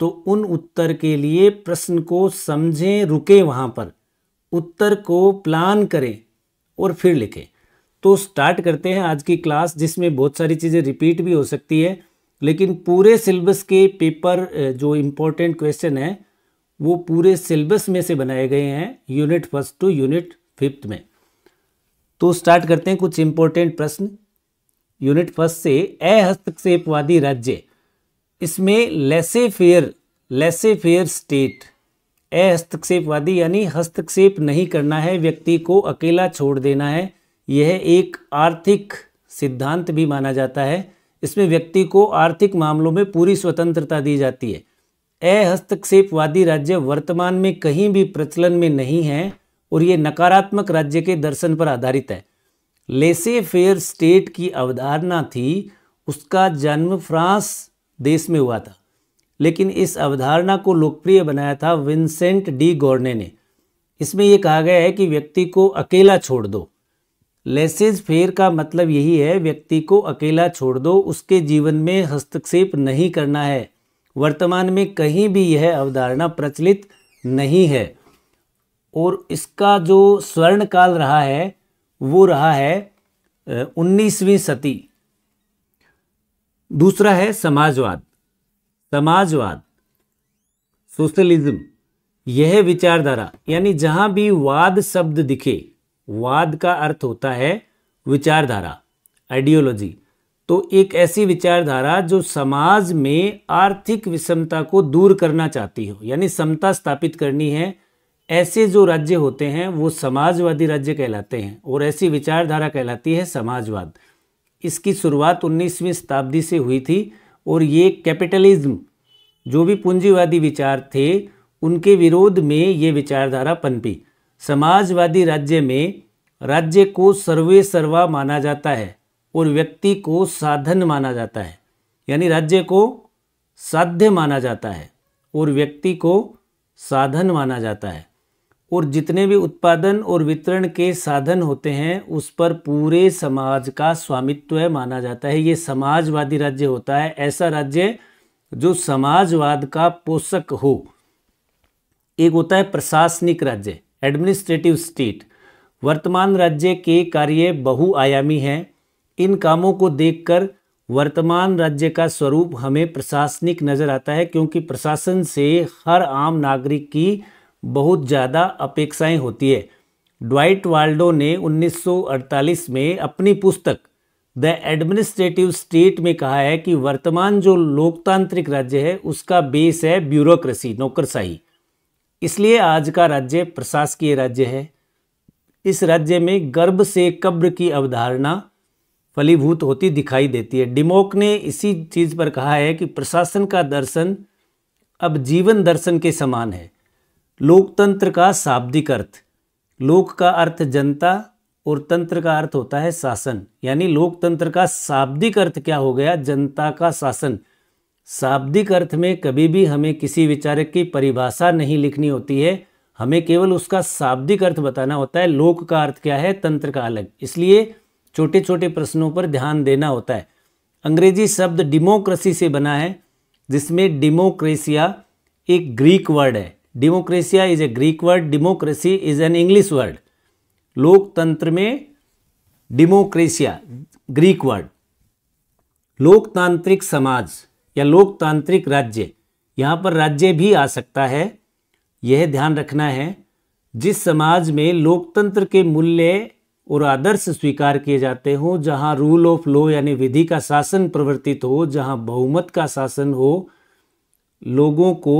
तो उन उत्तर के लिए प्रश्न को समझें रुके वहाँ पर उत्तर को प्लान करें और फिर लिखें तो स्टार्ट करते हैं आज की क्लास जिसमें बहुत सारी चीज़ें रिपीट भी हो सकती है लेकिन पूरे सिलेबस के पेपर जो इम्पोर्टेंट क्वेश्चन है वो पूरे सिलेबस में से बनाए गए हैं unit first to unit fifth में तो स्टार्ट करते हैं कुछ इम्पोर्टेंट प्रश्न यूनिट फर्स्ट से अहस्तक्षेपवादी राज्य इसमें लेसे फेयर लेसे फेयर स्टेट अहस्तक्षेपवादी यानी हस्तक्षेप नहीं करना है व्यक्ति को अकेला छोड़ देना है यह एक आर्थिक सिद्धांत भी माना जाता है इसमें व्यक्ति को आर्थिक मामलों में पूरी स्वतंत्रता दी जाती है अहस्तक्षेपवादी राज्य वर्तमान में कहीं भी प्रचलन में नहीं है और ये नकारात्मक राज्य के दर्शन पर आधारित है लेसे फेयर स्टेट की अवधारणा थी उसका जन्म फ्रांस देश में हुआ था लेकिन इस अवधारणा को लोकप्रिय बनाया था विंसेंट डी गोर्ने ने इसमें यह कहा गया है कि व्यक्ति को अकेला छोड़ दो लेसेज फेयर का मतलब यही है व्यक्ति को अकेला छोड़ दो उसके जीवन में हस्तक्षेप नहीं करना है वर्तमान में कहीं भी यह अवधारणा प्रचलित नहीं है और इसका जो स्वर्ण काल रहा है वो रहा है उन्नीसवीं सती दूसरा है समाजवाद समाजवाद सोशलिज्म यह विचारधारा यानी जहां भी वाद शब्द दिखे वाद का अर्थ होता है विचारधारा आइडियोलॉजी तो एक ऐसी विचारधारा जो समाज में आर्थिक विषमता को दूर करना चाहती हो यानी समता स्थापित करनी है ऐसे जो राज्य होते हैं वो समाजवादी राज्य कहलाते हैं और ऐसी विचारधारा कहलाती है समाजवाद इसकी शुरुआत 19वीं शताब्दी से हुई थी और ये कैपिटलिज्म जो भी पूंजीवादी विचार थे उनके विरोध में ये विचारधारा पनपी समाजवादी राज्य में राज्य को सर्वे सर्वा माना जाता है और व्यक्ति को साधन माना जाता है यानी राज्य को साध्य माना जाता है और व्यक्ति को साधन माना जाता है और जितने भी उत्पादन और वितरण के साधन होते हैं उस पर पूरे समाज का स्वामित्व माना जाता है ये समाजवादी राज्य होता है ऐसा राज्य जो समाजवाद का पोषक हो एक होता है प्रशासनिक राज्य एडमिनिस्ट्रेटिव स्टेट वर्तमान राज्य के कार्य बहुआयामी हैं इन कामों को देखकर वर्तमान राज्य का स्वरूप हमें प्रशासनिक नज़र आता है क्योंकि प्रशासन से हर आम नागरिक की बहुत ज़्यादा अपेक्षाएं होती है ड्वाइट वाल्डो ने 1948 में अपनी पुस्तक द एडमिनिस्ट्रेटिव स्टेट में कहा है कि वर्तमान जो लोकतांत्रिक राज्य है उसका बेस है ब्यूरोक्रेसी नौकरशाही इसलिए आज का राज्य प्रशासकीय राज्य है इस राज्य में गर्भ से कब्र की अवधारणा फलीभूत होती दिखाई देती है डिमोक ने इसी चीज़ पर कहा है कि प्रशासन का दर्शन अब जीवन दर्शन के समान है लोकतंत्र का शाब्दिक अर्थ लोक का अर्थ जनता और तंत्र का अर्थ होता है शासन यानी लोकतंत्र का शाब्दिक अर्थ क्या हो गया जनता का शासन शाब्दिक अर्थ में कभी भी हमें किसी विचारक की परिभाषा नहीं लिखनी होती है हमें केवल उसका शाब्दिक अर्थ बताना होता है लोक का अर्थ क्या है तंत्र का अलग इसलिए छोटे छोटे प्रश्नों पर ध्यान देना होता है अंग्रेजी शब्द डेमोक्रेसी से बना है जिसमें डेमोक्रेसिया एक ग्रीक वर्ड है democracia is a Greek word democracy is an English word लोकतंत्र में डेमोक्रेसिया ग्रीक वर्ड लोकतांत्रिक समाज या लोकतांत्रिक राज्य यहाँ पर राज्य भी आ सकता है यह ध्यान रखना है जिस समाज में लोकतंत्र के मूल्य और आदर्श स्वीकार किए जाते हों जहाँ रूल ऑफ लॉ यानी विधि का शासन प्रवर्तित हो जहाँ बहुमत का शासन हो लोगों को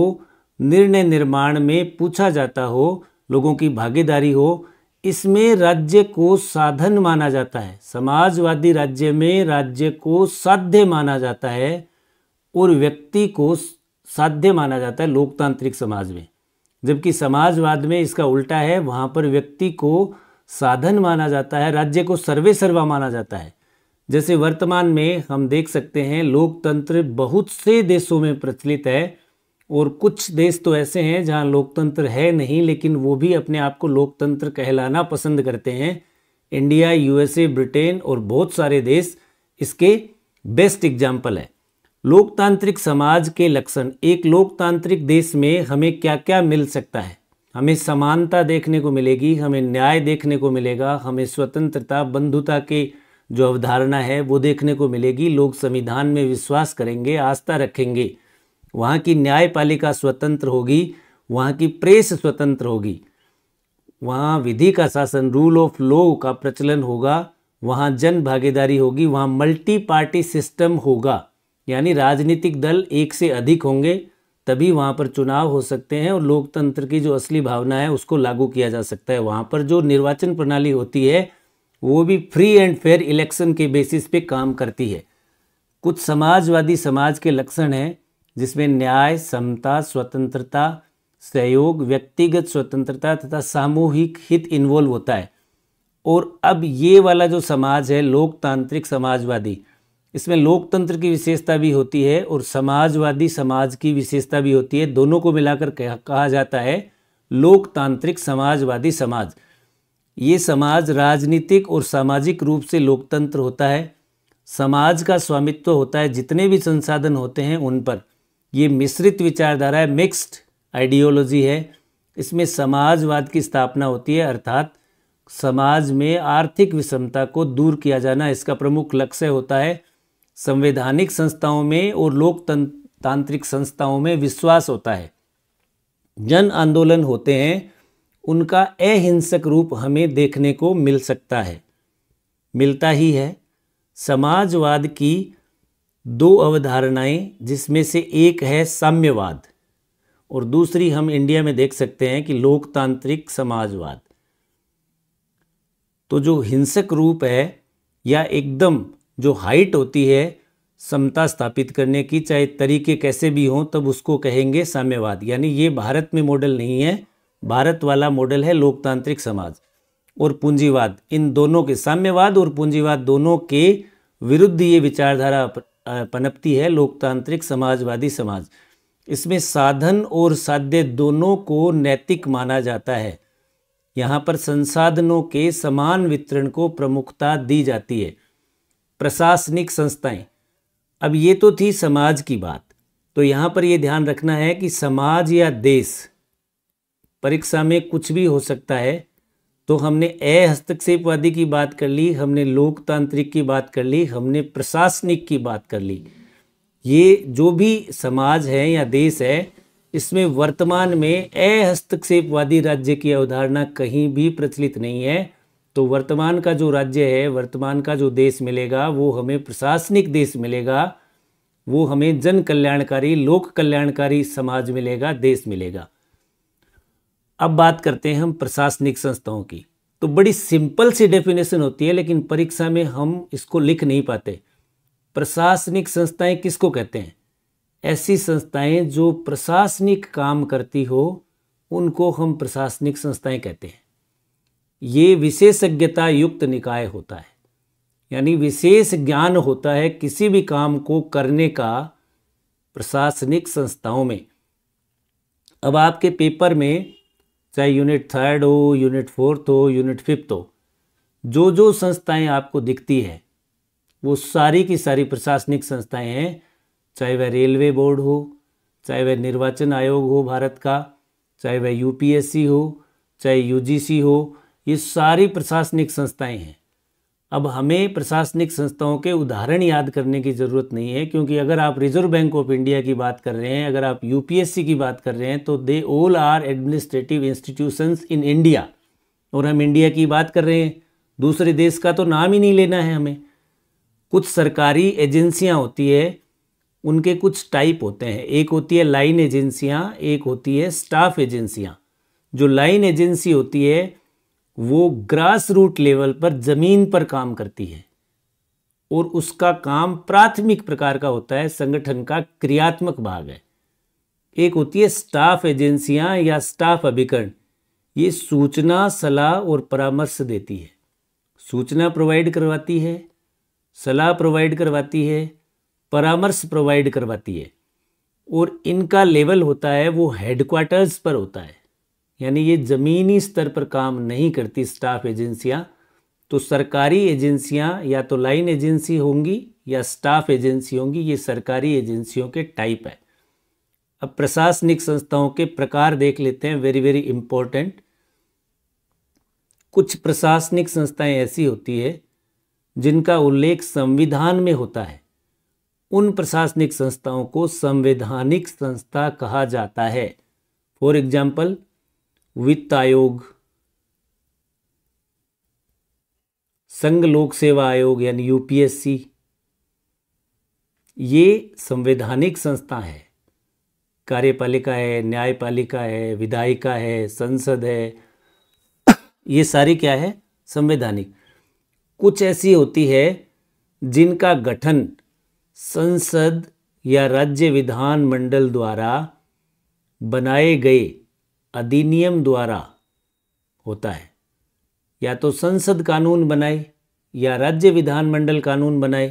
निर्णय निर्माण में पूछा जाता हो लोगों की भागीदारी हो इसमें राज्य को साधन माना जाता है समाजवादी राज्य में राज्य को साध्य माना जाता है और व्यक्ति को साध्य माना जाता है लोकतांत्रिक समाज में जबकि समाजवाद में इसका उल्टा है वहाँ पर व्यक्ति को साधन माना जाता है राज्य को सर्वे सर्वा माना जाता है जैसे वर्तमान में हम देख सकते हैं लोकतंत्र बहुत से देशों में प्रचलित है और कुछ देश तो ऐसे हैं जहाँ लोकतंत्र है नहीं लेकिन वो भी अपने आप को लोकतंत्र कहलाना पसंद करते हैं इंडिया यूएसए ब्रिटेन और बहुत सारे देश इसके बेस्ट एग्जाम्पल हैं लोकतांत्रिक समाज के लक्षण एक लोकतांत्रिक देश में हमें क्या क्या मिल सकता है हमें समानता देखने को मिलेगी हमें न्याय देखने को मिलेगा हमें स्वतंत्रता बंधुता के जो अवधारणा है वो देखने को मिलेगी लोग संविधान में विश्वास करेंगे आस्था रखेंगे वहाँ की न्यायपालिका स्वतंत्र होगी वहाँ की प्रेस स्वतंत्र होगी वहाँ विधि का शासन रूल ऑफ लॉ का प्रचलन होगा वहाँ जन भागीदारी होगी वहाँ मल्टी पार्टी सिस्टम होगा यानी राजनीतिक दल एक से अधिक होंगे तभी वहाँ पर चुनाव हो सकते हैं और लोकतंत्र की जो असली भावना है उसको लागू किया जा सकता है वहाँ पर जो निर्वाचन प्रणाली होती है वो भी फ्री एंड फेयर इलेक्शन के बेसिस पे काम करती है कुछ समाजवादी समाज के लक्षण हैं जिसमें न्याय समता स्वतंत्रता सहयोग व्यक्तिगत स्वतंत्रता तथा सामूहिक हित इन्वॉल्व होता है और अब ये वाला जो समाज है लोकतांत्रिक समाजवादी इसमें लोकतंत्र की विशेषता भी होती है और समाजवादी समाज की विशेषता भी होती है दोनों को मिलाकर कहा जाता है लोकतांत्रिक समाजवादी समाज ये समाज राजनीतिक और सामाजिक रूप से लोकतंत्र होता है समाज का स्वामित्व होता है जितने भी संसाधन होते हैं उन पर ये मिश्रित विचारधारा है मिक्स्ड आइडियोलॉजी है इसमें समाजवाद की स्थापना होती है अर्थात समाज में आर्थिक विषमता को दूर किया जाना इसका प्रमुख लक्ष्य होता है संवैधानिक संस्थाओं में और लोकतांत्रिक संस्थाओं में विश्वास होता है जन आंदोलन होते हैं उनका अहिंसक रूप हमें देखने को मिल सकता है मिलता ही है समाजवाद की दो अवधारणाएं जिसमें से एक है साम्यवाद और दूसरी हम इंडिया में देख सकते हैं कि लोकतांत्रिक समाजवाद तो जो हिंसक रूप है या एकदम जो हाइट होती है समता स्थापित करने की चाहे तरीके कैसे भी हों तब उसको कहेंगे साम्यवाद यानी ये भारत में मॉडल नहीं है भारत वाला मॉडल है लोकतांत्रिक समाज और पूंजीवाद इन दोनों के साम्यवाद और पूंजीवाद दोनों के विरुद्ध ये विचारधारा पनपती है लोकतांत्रिक समाजवादी समाज इसमें साधन और साध्य दोनों को नैतिक माना जाता है यहाँ पर संसाधनों के समान वितरण को प्रमुखता दी जाती है प्रशासनिक संस्थाएं अब ये तो थी समाज की बात तो यहाँ पर ये ध्यान रखना है कि समाज या देश परीक्षा में कुछ भी हो सकता है तो हमने ए हस्तक्षेपवादी की बात कर ली हमने लोकतांत्रिक की बात कर ली हमने प्रशासनिक की बात कर ली ये जो भी समाज है या देश है इसमें वर्तमान में अहस्तक्षेपवादी राज्य की अवधारणा कहीं भी प्रचलित नहीं है तो वर्तमान का जो राज्य है वर्तमान का जो देश मिलेगा वो हमें प्रशासनिक देश मिलेगा वो हमें जन कल्याणकारी लोक कल्याणकारी समाज मिलेगा देश मिलेगा अब बात करते हैं हम प्रशासनिक संस्थाओं की तो बड़ी सिंपल सी डेफिनेशन होती है लेकिन परीक्षा में हम इसको लिख नहीं पाते प्रशासनिक संस्थाएं किसको कहते हैं ऐसी संस्थाएं जो प्रशासनिक काम करती हो उनको हम प्रशासनिक संस्थाएं कहते हैं ये विशेषज्ञता युक्त निकाय होता है यानी विशेष ज्ञान होता है किसी भी काम को करने का प्रशासनिक संस्थाओं में अब आपके पेपर में चाहे यूनिट थर्ड हो यूनिट फोर्थ हो यूनिट फिफ्थ हो जो जो संस्थाएं आपको दिखती है वो सारी की सारी प्रशासनिक संस्थाएं हैं चाहे वह रेलवे बोर्ड हो चाहे वह निर्वाचन आयोग हो भारत का चाहे वह यूपीएससी हो चाहे यूजीसी हो ये सारी प्रशासनिक संस्थाएं हैं अब हमें प्रशासनिक संस्थाओं के उदाहरण याद करने की ज़रूरत नहीं है क्योंकि अगर आप रिजर्व बैंक ऑफ इंडिया की बात कर रहे हैं अगर आप यूपीएससी की बात कर रहे हैं तो they all are administrative institutions in India और हम इंडिया की बात कर रहे हैं दूसरे देश का तो नाम ही नहीं लेना है हमें कुछ सरकारी एजेंसियाँ होती है उनके कुछ टाइप होते हैं एक होती है लाइन एजेंसियाँ एक होती है स्टाफ एजेंसियाँ जो लाइन एजेंसी होती है वो ग्रास रूट लेवल पर ज़मीन पर काम करती है और उसका काम प्राथमिक प्रकार का होता है संगठन का क्रियात्मक भाग है एक होती है स्टाफ एजेंसियां या स्टाफ अभिकरण ये सूचना सलाह और परामर्श देती है सूचना प्रोवाइड करवाती है सलाह प्रोवाइड करवाती है परामर्श प्रोवाइड करवाती है और इनका लेवल होता है वो हेडक्वार्टर्स पर होता है यानी ये ज़मीनी स्तर पर काम नहीं करती स्टाफ एजेंसियां तो सरकारी एजेंसियां या तो लाइन एजेंसी होंगी या स्टाफ एजेंसी होंगी ये सरकारी एजेंसियों के टाइप है अब प्रशासनिक संस्थाओं के प्रकार देख लेते हैं वेरी वेरी इंपॉर्टेंट कुछ प्रशासनिक संस्थाएं ऐसी होती है जिनका उल्लेख संविधान में होता है उन प्रशासनिक संस्थाओं को संवैधानिक संस्था कहा जाता है फॉर एग्जाम्पल वित्त आयोग संघ लोक सेवा आयोग यानी यूपीएससी ये संवैधानिक संस्था है कार्यपालिका है न्यायपालिका है विधायिका है संसद है ये सारी क्या है संवैधानिक कुछ ऐसी होती है जिनका गठन संसद या राज्य विधान मंडल द्वारा बनाए गए अधिनियम द्वारा होता है या तो संसद कानून बनाए या राज्य विधानमंडल कानून बनाए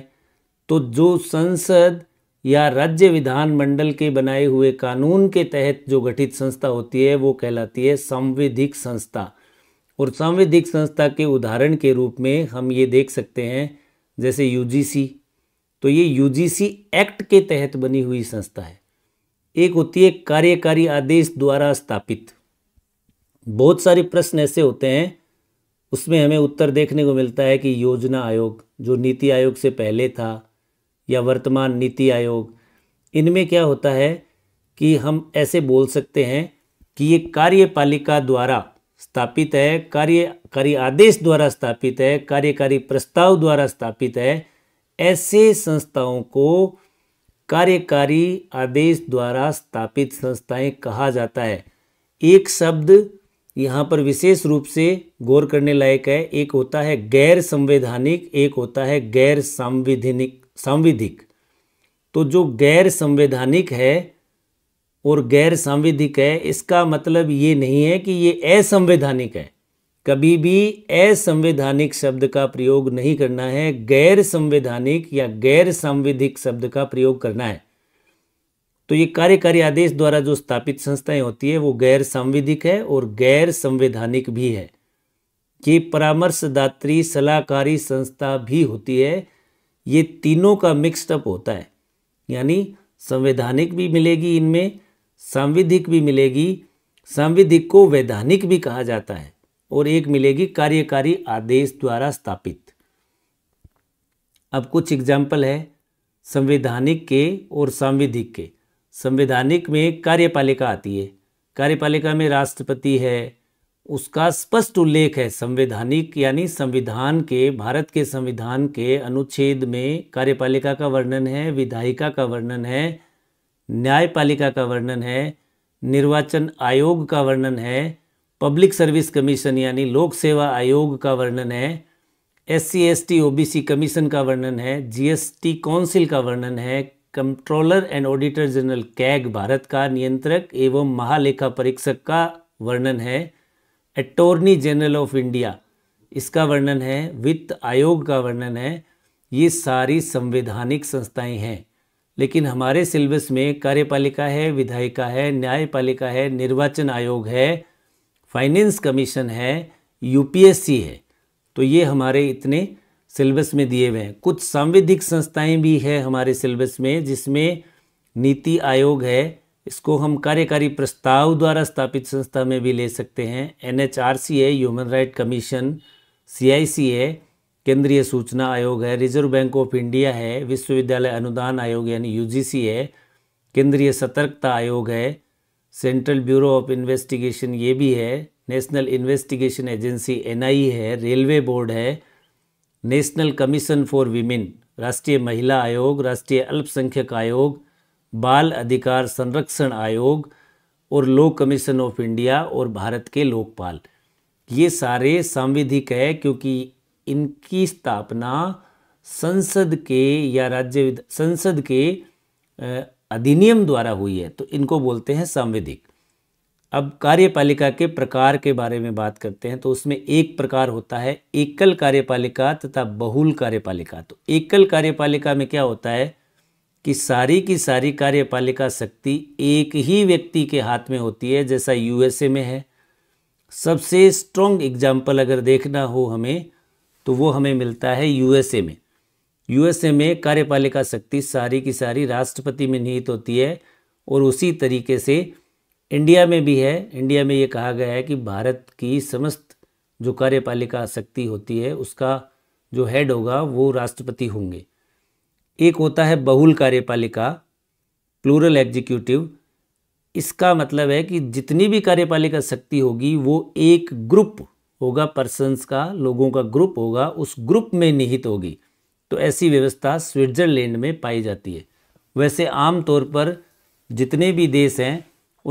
तो जो संसद या राज्य विधानमंडल के बनाए हुए कानून के तहत जो गठित संस्था होती है वो कहलाती है संविधिक संस्था और संविधिक संस्था के उदाहरण के रूप में हम ये देख सकते हैं जैसे यूजीसी तो ये यूजीसी एक्ट के तहत बनी हुई संस्था है एक होती है कार्यकारी आदेश द्वारा स्थापित बहुत सारे प्रश्न ऐसे होते हैं उसमें हमें उत्तर देखने को मिलता है कि योजना आयोग जो नीति आयोग से पहले था या वर्तमान नीति आयोग इनमें क्या होता है कि हम ऐसे बोल सकते हैं कि ये कार्यपालिका द्वारा स्थापित है कार्यकारी आदेश द्वारा स्थापित है कार्यकारी प्रस्ताव द्वारा स्थापित है ऐसे संस्थाओं को कार्यकारी आदेश द्वारा स्थापित संस्थाएं कहा जाता है एक शब्द यहाँ पर विशेष रूप से गौर करने लायक है एक होता है गैर संवैधानिक एक होता है गैर संविधानिक सांविधिक तो जो गैर संवैधानिक है और गैर सांविधिक है इसका मतलब ये नहीं है कि ये असंवैधानिक है कभी भी असंवैधानिक शब्द का प्रयोग नहीं करना है गैर संवैधानिक या गैर सांविधिक शब्द का प्रयोग करना है तो ये कार्यकारी आदेश द्वारा जो स्थापित संस्थाएं होती है वो गैर सांविधिक है और गैर संवैधानिक भी है ये परामर्शदात्री सलाहकारी संस्था भी होती है ये तीनों का मिक्सडअप होता है यानी संवैधानिक भी मिलेगी इनमें सांविधिक भी मिलेगी सांविधिक को वैधानिक भी कहा जाता है और एक मिलेगी कार्यकारी आदेश द्वारा स्थापित अब कुछ एग्जाम्पल है संवैधानिक के और सांविधिक के संवैधानिक में कार्यपालिका आती है कार्यपालिका में राष्ट्रपति है उसका स्पष्ट उल्लेख है संवैधानिक यानी संविधान के भारत के संविधान के अनुच्छेद में कार्यपालिका का वर्णन है विधायिका का वर्णन है न्यायपालिका का वर्णन है निर्वाचन आयोग का वर्णन है पब्लिक सर्विस कमीशन यानी लोक सेवा आयोग का वर्णन है S C S T O B C commission का वर्णन है टी काउंसिल का वर्णन है controller and auditor general CAG भारत का नियंत्रक एवं महालेखा परीक्षक का वर्णन है अटोर्नी जनरल ऑफ इंडिया इसका वर्णन है वित्त आयोग का वर्णन है ये सारी संवैधानिक संस्थाएं हैं लेकिन हमारे सिलेबस में कार्यपालिका है विधायिका है न्यायपालिका है निर्वाचन आयोग है फाइनेंस कमीशन है यूपीएससी है तो ये हमारे इतने सिलेबस में दिए हुए हैं कुछ सांविधिक संस्थाएं भी है हमारे सिलेबस में जिसमें नीति आयोग है इसको हम कार्यकारी प्रस्ताव द्वारा स्थापित संस्था में भी ले सकते हैं एन है ह्यूमन राइट कमीशन सी है केंद्रीय सूचना आयोग है रिजर्व बैंक ऑफ इंडिया है विश्वविद्यालय अनुदान आयोग यानी यूजीसी है केंद्रीय सतर्कता आयोग है सेंट्रल ब्यूरो ऑफ इन्वेस्टिगेशन ये भी है नेशनल इन्वेस्टिगेशन एजेंसी एन है रेलवे बोर्ड है नेशनल कमीशन फॉर विमेन राष्ट्रीय महिला आयोग राष्ट्रीय अल्पसंख्यक आयोग बाल अधिकार संरक्षण आयोग और लोक कमीशन ऑफ इंडिया और भारत के लोकपाल ये सारे सांविधिक है क्योंकि इनकी स्थापना संसद के या राज्य संसद के अधिनियम द्वारा हुई है तो इनको बोलते हैं संविधिक अब कार्यपालिका के प्रकार के बारे में बात करते हैं तो उसमें एक प्रकार होता है एकल कार्यपालिका तथा बहुल कार्यपालिका तो एकल कार्यपालिका में क्या होता है कि सारी की सारी कार्यपालिका शक्ति एक ही व्यक्ति के हाथ में होती है जैसा यूएसए में है सबसे स्ट्रॉन्ग एग्जाम्पल अगर देखना हो हमें तो वो हमें मिलता है यूएसए में यूएसए में कार्यपालिका शक्ति सारी की सारी राष्ट्रपति में निहित होती है और उसी तरीके से इंडिया में भी है इंडिया में ये कहा गया है कि भारत की समस्त जो कार्यपालिका शक्ति होती है उसका जो हेड होगा वो राष्ट्रपति होंगे एक होता है बहुल कार्यपालिका प्लूरल एग्जीक्यूटिव इसका मतलब है कि जितनी भी कार्यपालिका शक्ति होगी वो एक ग्रुप होगा पर्सनस का लोगों का ग्रुप होगा उस ग्रुप में निहित होगी तो ऐसी व्यवस्था स्विट्ज़रलैंड में पाई जाती है वैसे आमतौर पर जितने भी देश हैं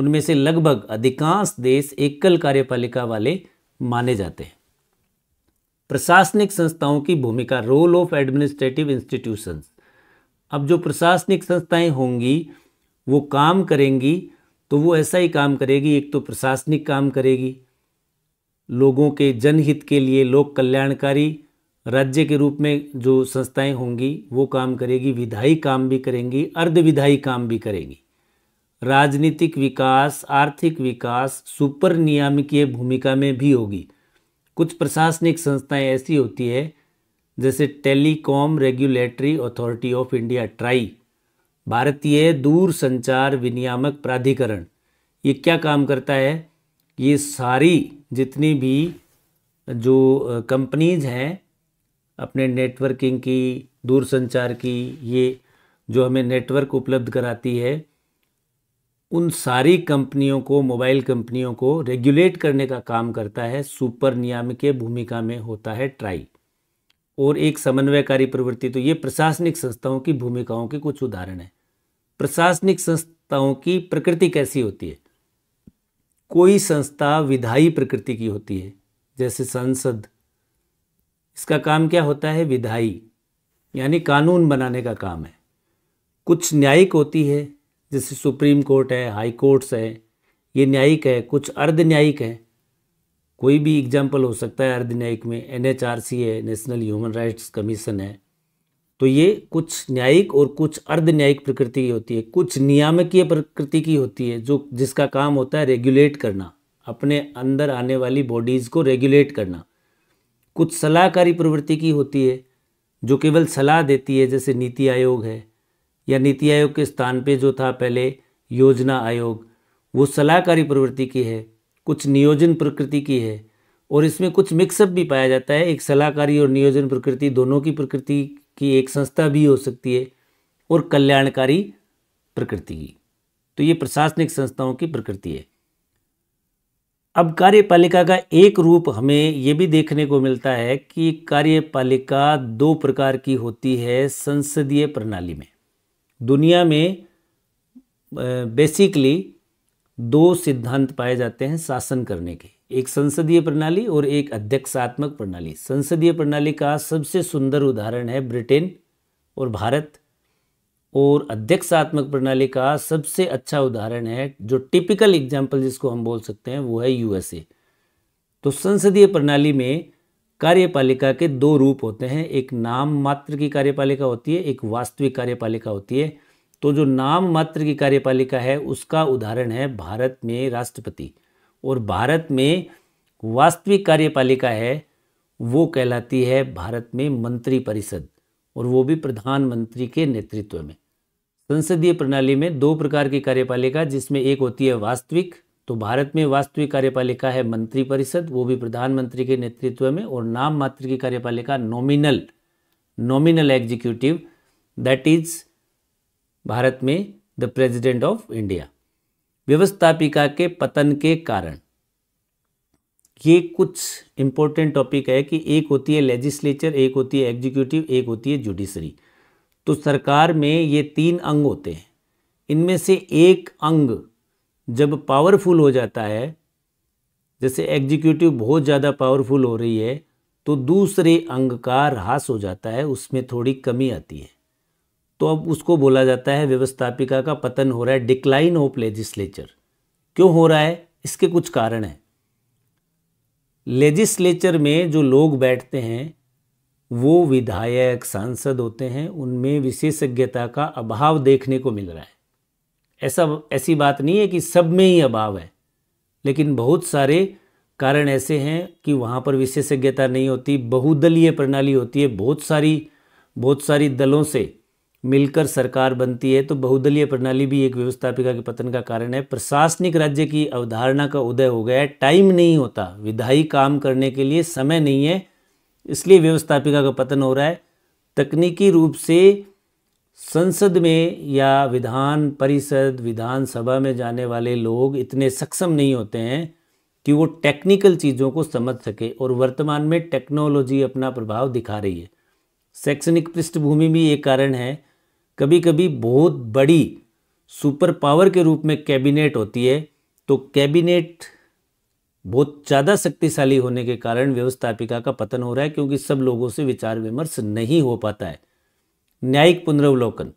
उनमें से लगभग अधिकांश देश एकल कार्यपालिका वाले माने जाते हैं प्रशासनिक संस्थाओं की भूमिका रोल ऑफ एडमिनिस्ट्रेटिव इंस्टीट्यूशंस अब जो प्रशासनिक संस्थाएं होंगी वो काम करेंगी तो वो ऐसा ही काम करेगी एक तो प्रशासनिक काम करेगी लोगों के जनहित के लिए लोक कल्याणकारी राज्य के रूप में जो संस्थाएं होंगी वो काम करेगी विधायी काम भी करेंगी अर्धविधायी काम भी करेंगी राजनीतिक विकास आर्थिक विकास सुपर नियामकीय भूमिका में भी होगी कुछ प्रशासनिक संस्थाएं ऐसी होती है जैसे telecom regulatory authority of India TRAI भारतीय दूर संचार विनियामक प्राधिकरण ये क्या काम करता है ये सारी जितनी भी जो कंपनीज हैं अपने नेटवर्किंग की दूरसंचार की ये जो हमें नेटवर्क उपलब्ध कराती है उन सारी कंपनियों को मोबाइल कंपनियों को रेगुलेट करने का काम करता है सुपर के भूमिका में होता है ट्राई और एक समन्वयकारी प्रवृत्ति तो ये प्रशासनिक संस्थाओं की भूमिकाओं के कुछ उदाहरण हैं प्रशासनिक संस्थाओं की प्रकृति कैसी होती है कोई संस्था विधायी प्रकृति की होती है जैसे संसद इसका काम क्या होता है विधाई यानी कानून बनाने का काम है कुछ न्यायिक होती है जैसे सुप्रीम कोर्ट है हाई कोर्ट्स है ये न्यायिक है कुछ अर्ध न्यायिक है कोई भी एग्जाम्पल हो सकता है अर्ध न्यायिक में एन है नेशनल ह्यूमन राइट्स कमीशन है तो ये कुछ न्यायिक और कुछ अर्ध न्यायिक प्रकृति की होती है कुछ नियामकीय प्रकृति की होती है जो जिसका काम होता है रेगुलेट करना अपने अंदर आने वाली बॉडीज़ को रेगुलेट करना कुछ सलाहकारी प्रवृत्ति की होती है जो केवल सलाह देती है जैसे नीति आयोग है या नीति आयोग के स्थान पे जो था पहले योजना आयोग वो सलाहकारी प्रवृत्ति की है कुछ नियोजन प्रकृति की है और इसमें कुछ मिक्सअप भी पाया जाता है एक सलाहकारी और नियोजन प्रकृति दोनों की प्रकृति की एक संस्था भी हो सकती है और कल्याणकारी प्रकृति की तो ये प्रशासनिक संस्थाओं की प्रकृति है अब कार्यपालिका का एक रूप हमें ये भी देखने को मिलता है कि कार्यपालिका दो प्रकार की होती है संसदीय प्रणाली में दुनिया में बेसिकली दो सिद्धांत पाए जाते हैं शासन करने के एक संसदीय प्रणाली और एक अध्यक्षात्मक प्रणाली संसदीय प्रणाली का सबसे सुंदर उदाहरण है ब्रिटेन और भारत और अध्यक्षात्मक प्रणाली का सबसे अच्छा उदाहरण है जो टिपिकल एग्जाम्पल जिसको हम बोल सकते हैं वो है यूएसए तो संसदीय प्रणाली में कार्यपालिका के दो रूप होते हैं एक नाम मात्र की कार्यपालिका होती है एक वास्तविक कार्यपालिका होती है तो जो नाम मात्र की कार्यपालिका है उसका उदाहरण है भारत में राष्ट्रपति और भारत में वास्तविक कार्यपालिका है वो कहलाती है भारत में मंत्री परिषद और वो भी प्रधानमंत्री के नेतृत्व में संसदीय प्रणाली में दो प्रकार की कार्यपालिका जिसमें एक होती है वास्तविक तो भारत में वास्तविक कार्यपालिका है मंत्री परिषद वो भी प्रधानमंत्री के नेतृत्व में और नाम मात्र की कार्यपालिका nominal nominal executive that is भारत में द प्रेजिडेंट ऑफ इंडिया व्यवस्थापिका के पतन के कारण ये कुछ इंपॉर्टेंट टॉपिक है कि एक होती है लेजिस्लेचर एक होती है एग्जीक्यूटिव एक होती है जुडिशरी तो सरकार में ये तीन अंग होते हैं इनमें से एक अंग जब पावरफुल हो जाता है जैसे एग्जीक्यूटिव बहुत ज़्यादा पावरफुल हो रही है तो दूसरे अंग का ह्रास हो जाता है उसमें थोड़ी कमी आती है तो अब उसको बोला जाता है व्यवस्थापिका का पतन हो रहा है डिक्लाइन ऑफ लेजिस्लेचर क्यों हो रहा है इसके कुछ कारण हैं लेजिस्लेचर में जो लोग बैठते हैं वो विधायक सांसद होते हैं उनमें विशेषज्ञता का अभाव देखने को मिल रहा है ऐसा ऐसी बात नहीं है कि सब में ही अभाव है लेकिन बहुत सारे कारण ऐसे हैं कि वहाँ पर विशेषज्ञता नहीं होती बहुदलीय प्रणाली होती है बहुत सारी बहुत सारी दलों से मिलकर सरकार बनती है तो बहुदलीय प्रणाली भी एक व्यवस्थापिका के पतन का कारण है प्रशासनिक राज्य की अवधारणा का उदय हो गया है टाइम नहीं होता विधायी काम करने के लिए समय नहीं है इसलिए व्यवस्थापिका का पतन हो रहा है तकनीकी रूप से संसद में या विधान परिषद विधानसभा में जाने वाले लोग इतने सक्षम नहीं होते हैं कि वो टेक्निकल चीज़ों को समझ सके और वर्तमान में टेक्नोलॉजी अपना प्रभाव दिखा रही है शैक्षणिक पृष्ठभूमि भी एक कारण है कभी कभी बहुत बड़ी सुपर पावर के रूप में कैबिनेट होती है तो कैबिनेट बहुत ज़्यादा शक्तिशाली होने के कारण व्यवस्थापिका का पतन हो रहा है क्योंकि सब लोगों से विचार विमर्श नहीं हो पाता है न्यायिक पुनरावलोकन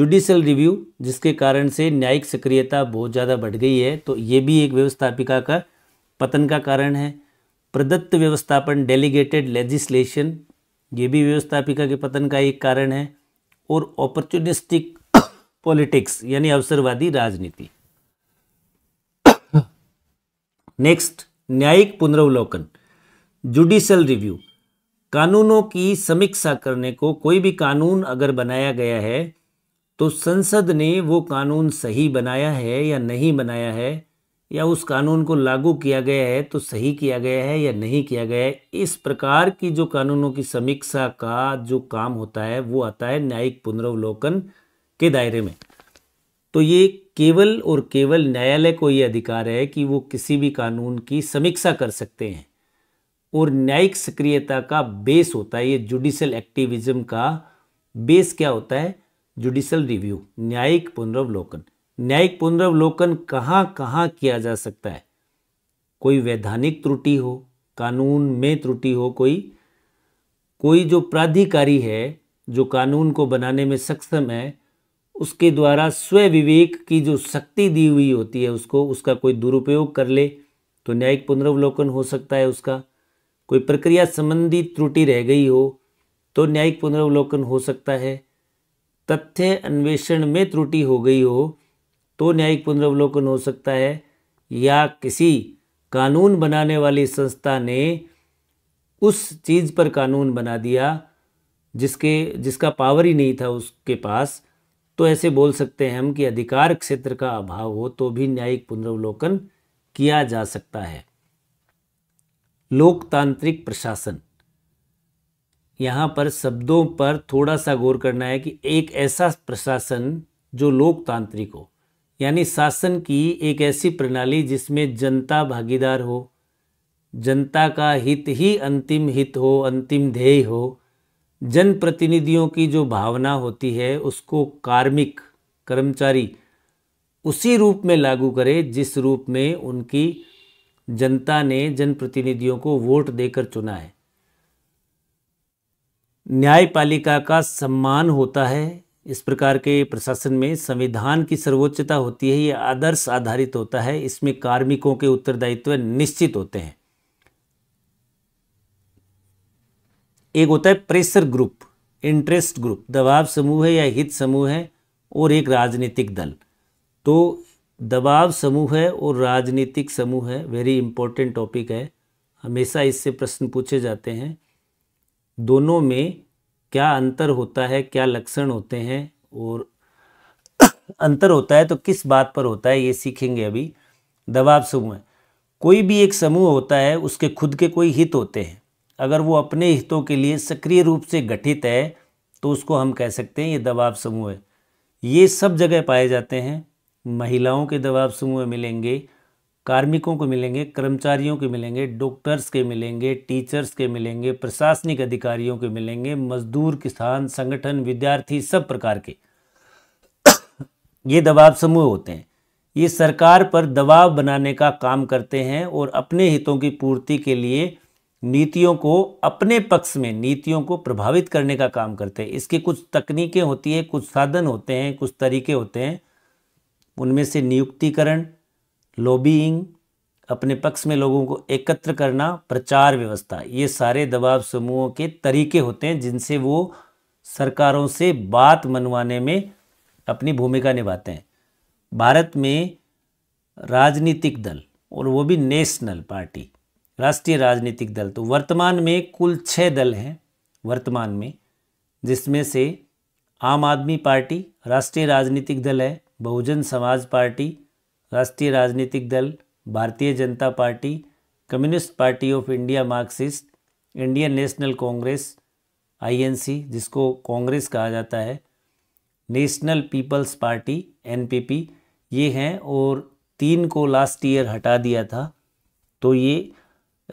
जुडिशल रिव्यू जिसके कारण से न्यायिक सक्रियता बहुत ज़्यादा बढ़ गई है तो ये भी एक व्यवस्थापिका का पतन का कारण है प्रदत्त व्यवस्थापन डेलीगेटेड लेजिस्लेशन ये भी व्यवस्थापिका के पतन का एक कारण है और ऑपरचुनिस्टिक पॉलिटिक्स यानी अवसरवादी राजनीति नेक्स्ट न्यायिक पुनरावलोकन जुडिशल रिव्यू कानूनों की समीक्षा करने को कोई भी कानून अगर बनाया गया है तो संसद ने वो कानून सही बनाया है या नहीं बनाया है या उस कानून को लागू किया गया है तो सही किया गया है या नहीं किया गया है इस प्रकार की जो कानूनों की समीक्षा का जो काम होता है वो आता है न्यायिक पुनरावलोकन के दायरे में तो ये केवल और केवल न्यायालय को ये अधिकार है कि वो किसी भी कानून की समीक्षा कर सकते हैं और न्यायिक सक्रियता का बेस होता है ये जुडिशल एक्टिविज्म का बेस क्या होता है जुडिशल रिव्यू न्यायिक पुनरावलोकन न्यायिक पुनरावलोकन कहाँ कहाँ किया जा सकता है कोई वैधानिक त्रुटि हो कानून में त्रुटि हो कोई कोई जो प्राधिकारी है जो कानून को बनाने में सक्षम है उसके द्वारा स्व विवेक की जो शक्ति दी हुई होती है उसको उसका कोई दुरुपयोग कर ले तो न्यायिक पुनर्वलोकन हो सकता है उसका कोई प्रक्रिया संबंधी त्रुटि रह गई हो तो न्यायिक पुनर्वलोकन हो सकता है तथ्य अन्वेषण में त्रुटि हो गई हो तो न्यायिक पुनर्वलोकन हो सकता है या किसी कानून बनाने वाली संस्था ने उस चीज़ पर कानून बना दिया जिसके जिसका पावर ही नहीं था उसके पास तो ऐसे बोल सकते हैं हम कि अधिकार क्षेत्र का अभाव हो तो भी न्यायिक पुनर्वलोकन किया जा सकता है लोकतांत्रिक प्रशासन यहां पर शब्दों पर थोड़ा सा गौर करना है कि एक ऐसा प्रशासन जो लोकतांत्रिक हो यानी शासन की एक ऐसी प्रणाली जिसमें जनता भागीदार हो जनता का हित ही अंतिम हित हो अंतिम ध्येय हो जनप्रतिनिधियों की जो भावना होती है उसको कार्मिक कर्मचारी उसी रूप में लागू करे जिस रूप में उनकी जनता ने जनप्रतिनिधियों को वोट देकर चुना है न्यायपालिका का सम्मान होता है इस प्रकार के प्रशासन में संविधान की सर्वोच्चता होती है ये आदर्श आधारित होता है इसमें कार्मिकों के उत्तरदायित्व निश्चित होते हैं एक होता है प्रेशर ग्रुप इंटरेस्ट ग्रुप दबाव समूह है या हित समूह है और एक राजनीतिक दल तो दबाव समूह है और राजनीतिक समूह है वेरी इंपॉर्टेंट टॉपिक है हमेशा इससे प्रश्न पूछे जाते हैं दोनों में क्या अंतर होता है क्या लक्षण होते हैं और अंतर होता है तो किस बात पर होता है ये सीखेंगे अभी दबाव समूह कोई भी एक समूह होता है उसके खुद के कोई हित होते हैं अगर वो अपने हितों के लिए सक्रिय रूप से गठित है तो उसको हम कह सकते हैं ये दबाव समूह है ये सब जगह पाए जाते हैं महिलाओं के दबाव समूह मिलेंगे कार्मिकों को मिलेंगे कर्मचारियों के मिलेंगे डॉक्टर्स के मिलेंगे टीचर्स के मिलेंगे प्रशासनिक अधिकारियों के मिलेंगे मजदूर किसान संगठन विद्यार्थी सब प्रकार के ये दबाव समूह होते हैं ये सरकार पर दबाव बनाने का काम करते हैं और अपने हितों की पूर्ति के लिए नीतियों को अपने पक्ष में नीतियों को प्रभावित करने का काम करते हैं इसकी कुछ तकनीकें होती है कुछ साधन होते हैं कुछ तरीके होते हैं उनमें से नियुक्तिकरण लॉबिंग अपने पक्ष में लोगों को एकत्र करना प्रचार व्यवस्था ये सारे दबाव समूहों के तरीके होते हैं जिनसे वो सरकारों से बात मनवाने में अपनी भूमिका निभाते हैं भारत में राजनीतिक दल और वो भी नेशनल पार्टी राष्ट्रीय राजनीतिक दल तो वर्तमान में कुल छः दल हैं वर्तमान में जिसमें से आम आदमी पार्टी राष्ट्रीय राजनीतिक दल है बहुजन समाज पार्टी राष्ट्रीय राजनीतिक दल Bharatiya Janata Party Communist Party of India Marxist Indian National Congress INC जिसको कांग्रेस कहा जाता है नेशनल पीपल्स पार्टी एनपीपी ये हैं और तीन को लास्ट ईयर हटा दिया था तो ये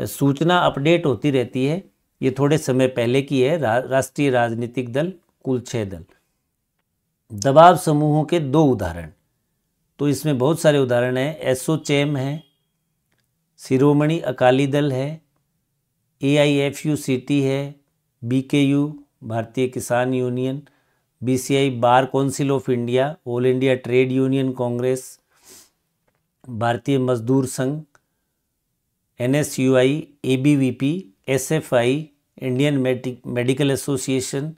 सूचना अपडेट होती रहती है ये थोड़े समय पहले की है रा, राष्ट्रीय राजनीतिक दल कुल छः दल दबाव समूहों के दो उदाहरण तो इसमें बहुत सारे उदाहरण हैं एसोचैम है शिरोमणि अकाली दल है A I F U C T है B K U Bharatiya Kisan Union B C I Bar Council of India All India Trade Union Congress Bharatiya Mazdoor Sangh N S U I A B V P S F I Indian Medical Association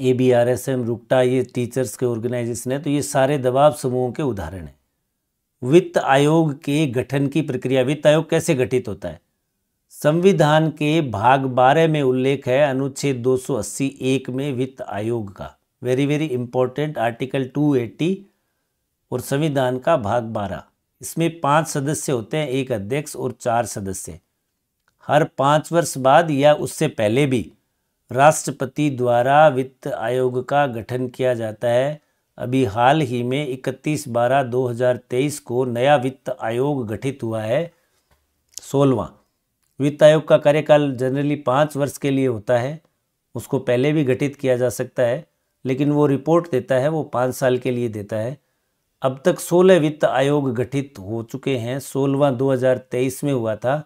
A B R S M RUCTA ये teachers के organisation है तो ये सारे दबाव समूहों के उदाहरण हैं वित्त आयोग के गठन की प्रक्रिया वित्त आयोग कैसे गठित होता है संविधान के भाग बारह में उल्लेख है अनुच्छेद दो सौ अस्सी एक में वित्त आयोग का very very important article two eighty और संविधान का भाग बारह इसमें पाँच सदस्य होते हैं एक अध्यक्ष और चार सदस्य हर पाँच वर्ष बाद या उससे पहले भी राष्ट्रपति द्वारा वित्त आयोग का गठन किया जाता है अभी हाल ही में 31 बारह 2023 को नया वित्त आयोग गठित हुआ है सोलवा वित्त आयोग का कार्यकाल जनरली पाँच वर्ष के लिए होता है उसको पहले भी गठित किया जा सकता है लेकिन वो रिपोर्ट देता है वो पाँच साल के लिए देता है अब तक 16 वित्त आयोग गठित हो चुके हैं सोलवा 2023 में हुआ था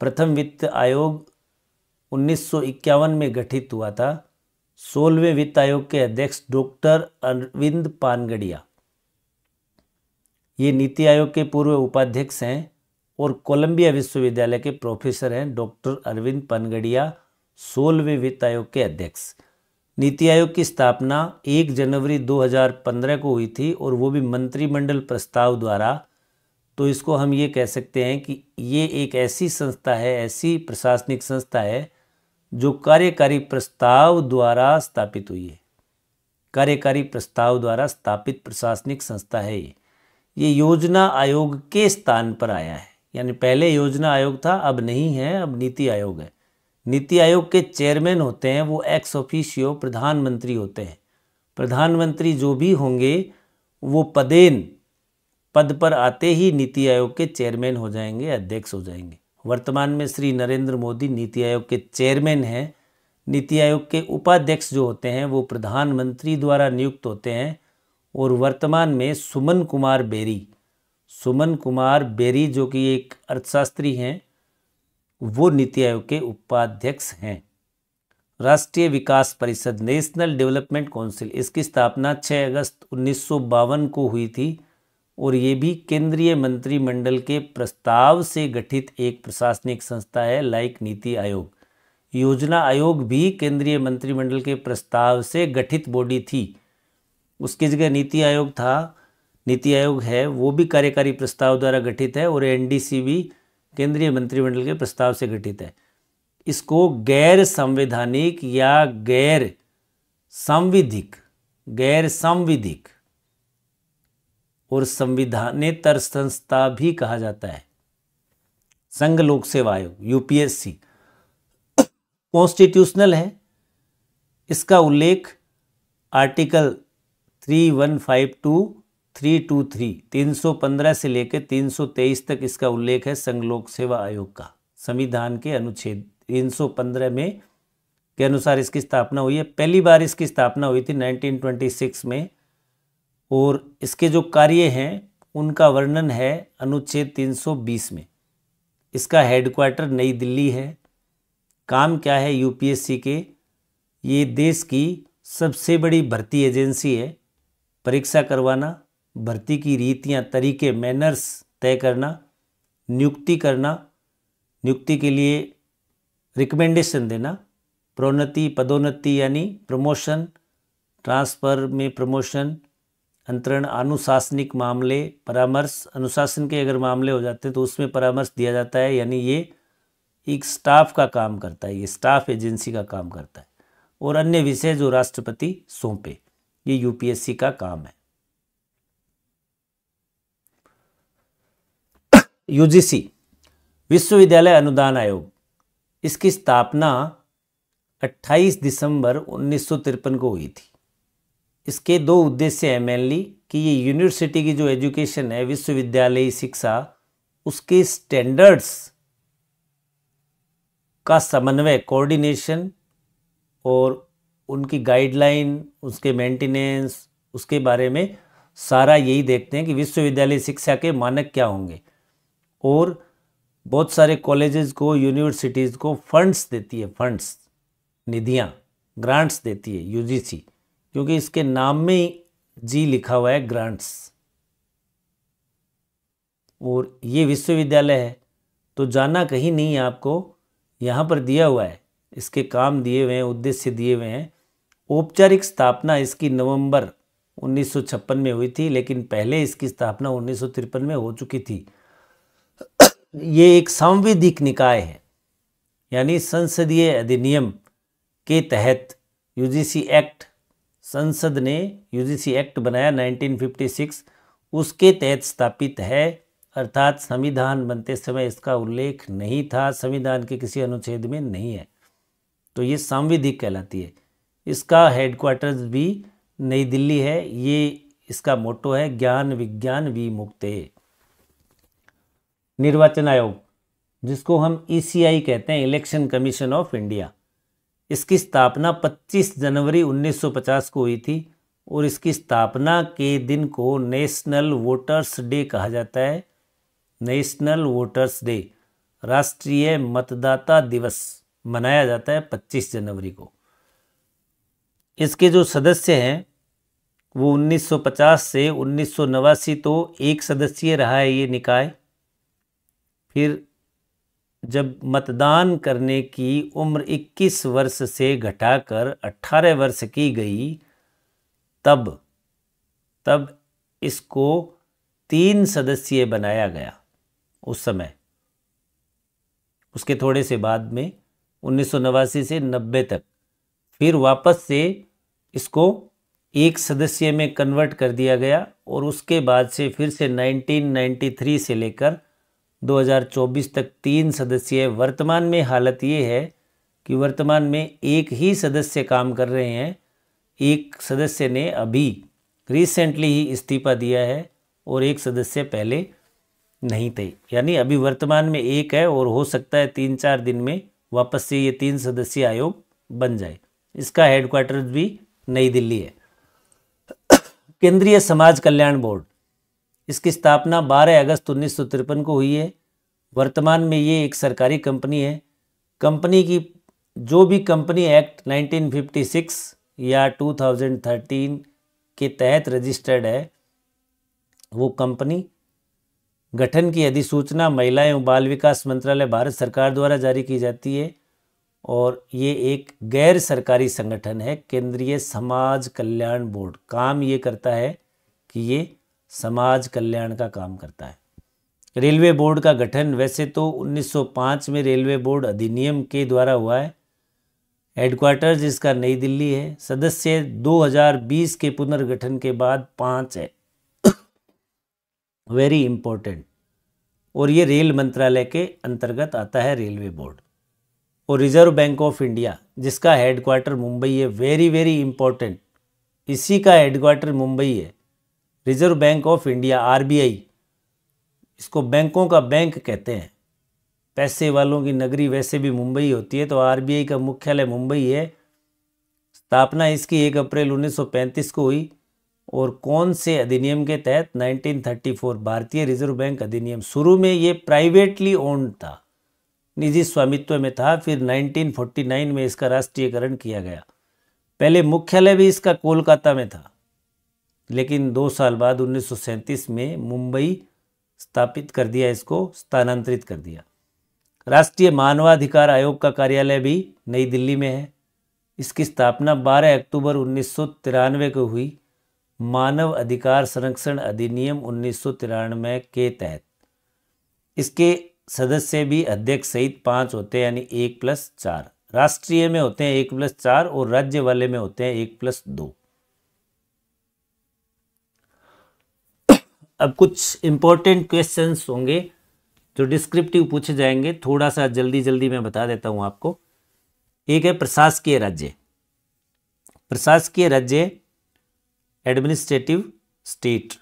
प्रथम वित्त आयोग 1951 में गठित हुआ था सोलहवें वित्त आयोग के अध्यक्ष डॉक्टर अरविंद पानगढ़िया ये नीति आयोग के पूर्व उपाध्यक्ष हैं और कोलंबिया विश्वविद्यालय के प्रोफेसर हैं डॉक्टर अरविंद पानगढ़िया सोलहवें वित्त आयोग के अध्यक्ष नीति आयोग की स्थापना 1 जनवरी 2015 को हुई थी और वो भी मंत्रिमंडल प्रस्ताव द्वारा तो इसको हम ये कह सकते हैं कि ये एक ऐसी संस्था है ऐसी प्रशासनिक संस्था है जो कार्यकारी प्रस्ताव द्वारा स्थापित हुई है कार्यकारी प्रस्ताव द्वारा स्थापित प्रशासनिक संस्था है ये ये योजना आयोग के स्थान पर आया है यानी पहले योजना आयोग था अब नहीं है अब नीति आयोग है नीति आयोग के चेयरमैन होते हैं वो एक्स ऑफिशियो प्रधानमंत्री होते हैं प्रधानमंत्री जो भी होंगे वो पदेन पद पर आते ही नीति आयोग के चेयरमैन हो जाएंगे अध्यक्ष हो जाएंगे वर्तमान में श्री नरेंद्र मोदी नीति आयोग के चेयरमैन हैं नीति आयोग के उपाध्यक्ष जो होते हैं वो प्रधानमंत्री द्वारा नियुक्त होते हैं और वर्तमान में सुमन कुमार बेरी सुमन कुमार बेरी जो कि एक अर्थशास्त्री हैं वो नीति आयोग के उपाध्यक्ष हैं राष्ट्रीय विकास परिषद नेशनल डेवलपमेंट काउंसिल इसकी स्थापना 6 अगस्त उन्नीस को हुई थी और ये भी केंद्रीय मंत्रिमंडल के प्रस्ताव से गठित एक प्रशासनिक संस्था है लाइक नीति आयोग योजना आयोग भी केंद्रीय मंत्रिमंडल के प्रस्ताव से गठित बॉडी थी उसकी जगह नीति आयोग था नीति आयोग है वो भी कार्यकारी प्रस्ताव द्वारा गठित है और एनडीसी भी केंद्रीय मंत्रिमंडल के प्रस्ताव से गठित है इसको गैर संवैधानिक या गैर संविधिक गैर संविधिक और संविधानेतर संस्था भी कहा जाता है संघ लोक सेवा आयोग यूपीएससी कॉन्स्टिट्यूशनल है इसका उल्लेख आर्टिकल 3152 थ्री टू थ्री तीन सौ पंद्रह से लेकर तीन सौ तेईस तक इसका उल्लेख है संघ लोक सेवा आयोग का संविधान के अनुच्छेद तीन सौ पंद्रह में के अनुसार इसकी स्थापना हुई है पहली बार इसकी स्थापना हुई थी 1926 में और इसके जो कार्य हैं उनका वर्णन है अनुच्छेद 320 में इसका हेडक्वार्टर नई दिल्ली है काम क्या है यूपीएससी के ये देश की सबसे बड़ी भर्ती एजेंसी है परीक्षा करवाना भर्ती की रीतियां तरीके मैनर्स तय करना नियुक्ति करना नियुक्ति के लिए रिकमेंडेशन देना प्रोन्नति पदोन्नति यानी प्रमोशन ट्रांसफ़र में प्रमोशन अंतरण अनुशासनिक मामले परामर्श अनुशासन के अगर मामले हो जाते हैं तो उसमें परामर्श दिया जाता है यानी ये एक स्टाफ का काम करता है ये स्टाफ एजेंसी का काम करता है और अन्य विषय जो राष्ट्रपति सौंपे ये यूपीएससी का काम है यूजीसी विश्वविद्यालय अनुदान आयोग इसकी स्थापना 28 दिसंबर उन्नीस को हुई थी इसके दो उद्देश्य हैं मेनली कि ये यूनिवर्सिटी की जो एजुकेशन है विश्वविद्यालयी शिक्षा उसके स्टैंडर्ड्स का समन्वय कोऑर्डिनेशन और उनकी गाइडलाइन उसके मेंटेनेंस उसके बारे में सारा यही देखते हैं कि विश्वविद्यालय शिक्षा के मानक क्या होंगे और बहुत सारे कॉलेजेस को यूनिवर्सिटीज़ को फंड्स देती है फंड्स निधियाँ ग्रांट्स देती है यूजीसी क्योंकि इसके नाम में जी लिखा हुआ है ग्रांट्स और ये विश्वविद्यालय है तो जाना कहीं नहीं आपको यहाँ पर दिया हुआ है इसके काम दिए हुए हैं उद्देश्य दिए हुए हैं औपचारिक स्थापना इसकी नवंबर 1956 में हुई थी लेकिन पहले इसकी स्थापना उन्नीस में हो चुकी थी ये एक सांविधिक निकाय है यानी संसदीय अधिनियम के तहत यूजीसी एक्ट संसद ने यूजीसी एक्ट बनाया 1956 उसके तहत स्थापित है अर्थात संविधान बनते समय इसका उल्लेख नहीं था संविधान के किसी अनुच्छेद में नहीं है तो ये सांविधिक कहलाती है इसका हेडक्वार्टर्स भी नई दिल्ली है ये इसका मोटो है ज्ञान विज्ञान है निर्वाचन आयोग जिसको हम ईसीआई e कहते हैं इलेक्शन कमीशन ऑफ इंडिया इसकी स्थापना 25 जनवरी 1950 को हुई थी और इसकी स्थापना के दिन को नेशनल वोटर्स डे कहा जाता है नेशनल वोटर्स डे राष्ट्रीय मतदाता दिवस मनाया जाता है 25 जनवरी को इसके जो सदस्य हैं वो 1950 से उन्नीस तो एक सदस्यीय रहा है ये निकाय फिर जब मतदान करने की उम्र 21 वर्ष से घटाकर 18 वर्ष की गई तब तब इसको तीन सदस्यीय बनाया गया उस समय उसके थोड़े से बाद में उन्नीस से 90 तक फिर वापस से इसको एक सदस्य में कन्वर्ट कर दिया गया और उसके बाद से फिर से 1993 से लेकर 2024 तक तीन सदस्य वर्तमान में हालत ये है कि वर्तमान में एक ही सदस्य काम कर रहे हैं एक सदस्य ने अभी रिसेंटली ही इस्तीफा दिया है और एक सदस्य पहले नहीं थे यानी अभी वर्तमान में एक है और हो सकता है तीन चार दिन में वापस से ये तीन सदस्यीय आयोग बन जाए इसका हेडक्वार्टर भी नई दिल्ली है केंद्रीय समाज कल्याण बोर्ड इसकी स्थापना 12 अगस्त उन्नीस को हुई है वर्तमान में ये एक सरकारी कंपनी है कंपनी की जो भी कंपनी एक्ट 1956 या 2013 के तहत रजिस्टर्ड है वो कंपनी गठन की अधिसूचना महिला एवं बाल विकास मंत्रालय भारत सरकार द्वारा जारी की जाती है और ये एक गैर सरकारी संगठन है केंद्रीय समाज कल्याण बोर्ड काम ये करता है कि ये समाज कल्याण का काम करता है रेलवे बोर्ड का गठन वैसे तो 1905 में रेलवे बोर्ड अधिनियम के द्वारा हुआ है हेडक्वार्टर जिसका नई दिल्ली है सदस्य 2020 के पुनर्गठन के बाद पांच है वेरी इंपॉर्टेंट और ये रेल मंत्रालय के अंतर्गत आता है रेलवे बोर्ड और रिजर्व बैंक ऑफ इंडिया जिसका हेडक्वार्टर मुंबई है वेरी वेरी इंपॉर्टेंट इसी का हेडक्वार्टर मुंबई है reserve bank of India RBI इसको बैंकों का बैंक कहते हैं पैसे वालों की नगरी वैसे भी मुंबई होती है तो आरबीआई का मुख्यालय मुंबई है स्थापना इसकी एक अप्रैल 1935 को हुई और कौन से अधिनियम के तहत 1934 भारतीय रिजर्व बैंक अधिनियम शुरू में ये प्राइवेटली ओन्ड था निजी स्वामित्व में था फिर 1949 में इसका राष्ट्रीयकरण किया गया पहले मुख्यालय भी इसका कोलकाता में था लेकिन दो साल बाद उन्नीस में मुंबई स्थापित कर दिया इसको स्थानांतरित कर दिया राष्ट्रीय मानवाधिकार आयोग का कार्यालय भी नई दिल्ली में है इसकी स्थापना 12 अक्टूबर उन्नीस को हुई मानव अधिकार संरक्षण अधिनियम उन्नीस के तहत इसके सदस्य भी अध्यक्ष सहित पाँच होते हैं यानी एक प्लस चार राष्ट्रीय में होते हैं एक प्लस चार और राज्य वाले में होते हैं एक प्लस दो अब कुछ इंपॉर्टेंट क्वेश्चंस होंगे जो डिस्क्रिप्टिव पूछे जाएंगे थोड़ा सा जल्दी जल्दी मैं बता देता हूं आपको एक है प्रशासकीय राज्य प्रशासकीय राज्य एडमिनिस्ट्रेटिव स्टेट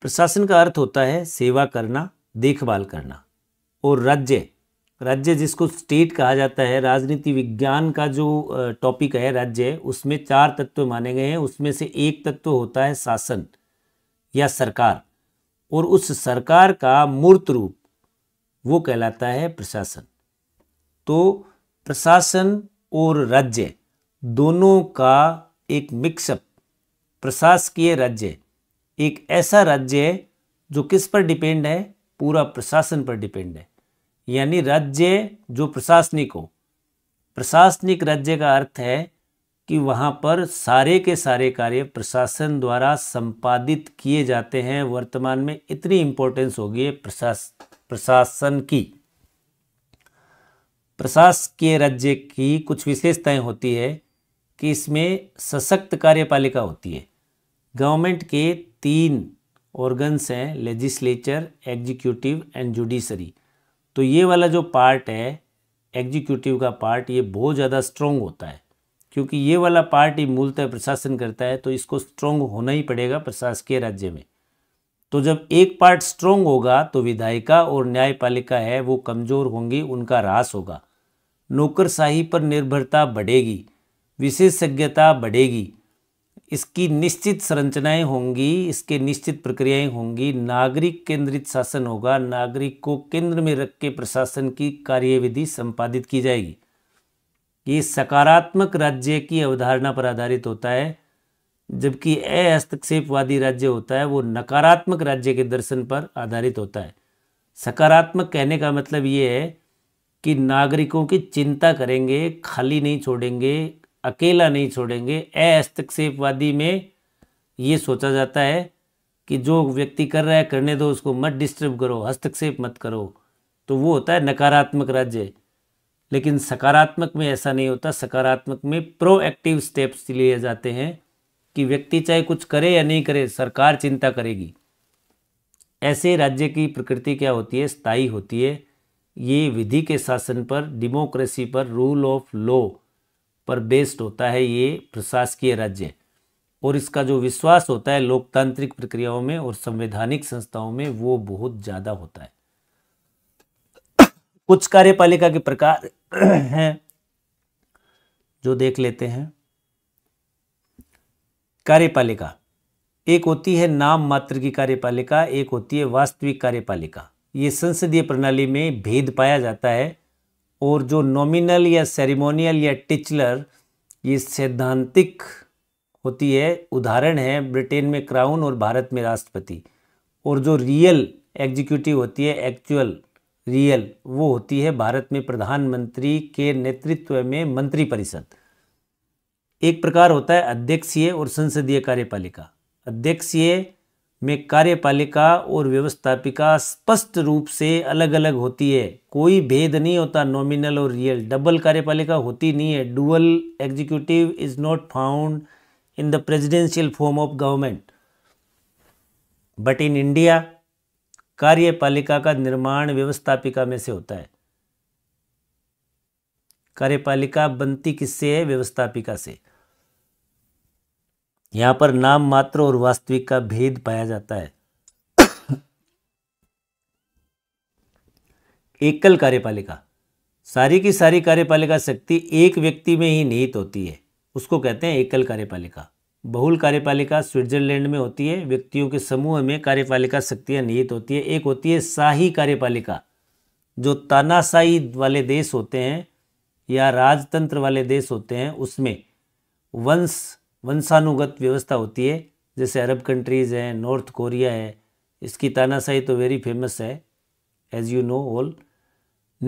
प्रशासन का अर्थ होता है सेवा करना देखभाल करना और राज्य राज्य जिसको स्टेट कहा जाता है राजनीति विज्ञान का जो टॉपिक है राज्य उसमें चार तत्व माने गए हैं उसमें से एक तत्व होता है शासन या सरकार और उस सरकार का मूर्त रूप वो कहलाता है प्रशासन तो प्रशासन और राज्य दोनों का एक मिक्सअप प्रशासकीय राज्य एक ऐसा राज्य है जो किस पर डिपेंड है पूरा प्रशासन पर डिपेंड है यानी राज्य जो प्रशासनिक हो प्रशासनिक राज्य का अर्थ है कि वहाँ पर सारे के सारे कार्य प्रशासन द्वारा संपादित किए जाते हैं वर्तमान में इतनी इम्पोर्टेंस होगी है प्रशास प्रशासन की प्रशासकीय राज्य की कुछ विशेषताएं होती है कि इसमें सशक्त कार्यपालिका होती है गवर्नमेंट के तीन ऑर्गन्स हैं लेजिस्लेचर एग्जीक्यूटिव एंड जुडिशरी तो ये वाला जो पार्ट है एग्जीक्यूटिव का पार्ट ये बहुत ज़्यादा स्ट्रोंग होता है क्योंकि ये वाला पार्ट ही मूलतः प्रशासन करता है तो इसको स्ट्रोंग होना ही पड़ेगा प्रशासकीय राज्य में तो जब एक पार्ट स्ट्रोंग होगा तो विधायिका और न्यायपालिका है वो कमज़ोर होंगी उनका रास होगा नौकरशाही पर निर्भरता बढ़ेगी विशेषज्ञता बढ़ेगी इसकी निश्चित संरचनाएं होंगी इसके निश्चित प्रक्रियाएं होंगी नागरिक केंद्रित शासन होगा नागरिक को केंद्र में रख के प्रशासन की कार्यविधि संपादित की जाएगी ये सकारात्मक राज्य की अवधारणा पर आधारित होता है जबकि अहस्तक्षेपवादी राज्य होता है वो नकारात्मक राज्य के दर्शन पर आधारित होता है सकारात्मक कहने का मतलब ये है कि नागरिकों की चिंता करेंगे खाली नहीं छोड़ेंगे अकेला नहीं छोड़ेंगे अहस्तक्षेपवादी में ये सोचा जाता है कि जो व्यक्ति कर रहा है करने दो उसको मत डिस्टर्ब करो हस्तक्षेप मत करो तो वो होता है नकारात्मक राज्य लेकिन सकारात्मक में ऐसा नहीं होता सकारात्मक में प्रोएक्टिव स्टेप्स लिए जाते हैं कि व्यक्ति चाहे कुछ करे या नहीं करे सरकार चिंता करेगी ऐसे राज्य की प्रकृति क्या होती है स्थायी होती है ये विधि के शासन पर डेमोक्रेसी पर रूल ऑफ लॉ पर बेस्ड होता है ये प्रशासकीय राज्य और इसका जो विश्वास होता है लोकतांत्रिक प्रक्रियाओं में और संवैधानिक संस्थाओं में वो बहुत ज़्यादा होता है कुछ कार्यपालिका के प्रकार हैं जो देख लेते हैं कार्यपालिका एक होती है नाम मात्र की कार्यपालिका एक होती है वास्तविक कार्यपालिका ये संसदीय प्रणाली में भेद पाया जाता है और जो नॉमिनल या सेरिमोनियल या टिचलर ये सैद्धांतिक होती है उदाहरण है ब्रिटेन में क्राउन और भारत में राष्ट्रपति और जो रियल एग्जीक्यूटिव होती है एक्चुअल रियल वो होती है भारत में प्रधानमंत्री के नेतृत्व में मंत्रिपरिषद एक प्रकार होता है अध्यक्षीय और संसदीय कार्यपालिका अध्यक्षीय में कार्यपालिका और व्यवस्थापिका स्पष्ट रूप से अलग अलग होती है कोई भेद नहीं होता नॉमिनल और रियल डबल कार्यपालिका होती नहीं है dual executive is not found in the presidential form of government but in India कार्यपालिका का निर्माण व्यवस्थापिका में से होता है कार्यपालिका बनती किससे है व्यवस्थापिका से यहाँ पर नाम मात्र और वास्तविक का भेद पाया जाता है एकल कार्यपालिका सारी की सारी कार्यपालिका शक्ति एक व्यक्ति में ही निहित होती है उसको कहते हैं एकल कार्यपालिका बहुल कार्यपालिका स्विट्जरलैंड में होती है व्यक्तियों के समूह में कार्यपालिका शक्तियाँ निहित होती है एक होती है शाही कार्यपालिका जो तानाशाही वाले देश होते हैं या राजतंत्र वाले देश होते हैं उसमें वंश वंशानुगत व्यवस्था होती है जैसे अरब कंट्रीज़ हैं नॉर्थ कोरिया है इसकी तानाशाही तो वेरी फेमस है एज यू नो ऑल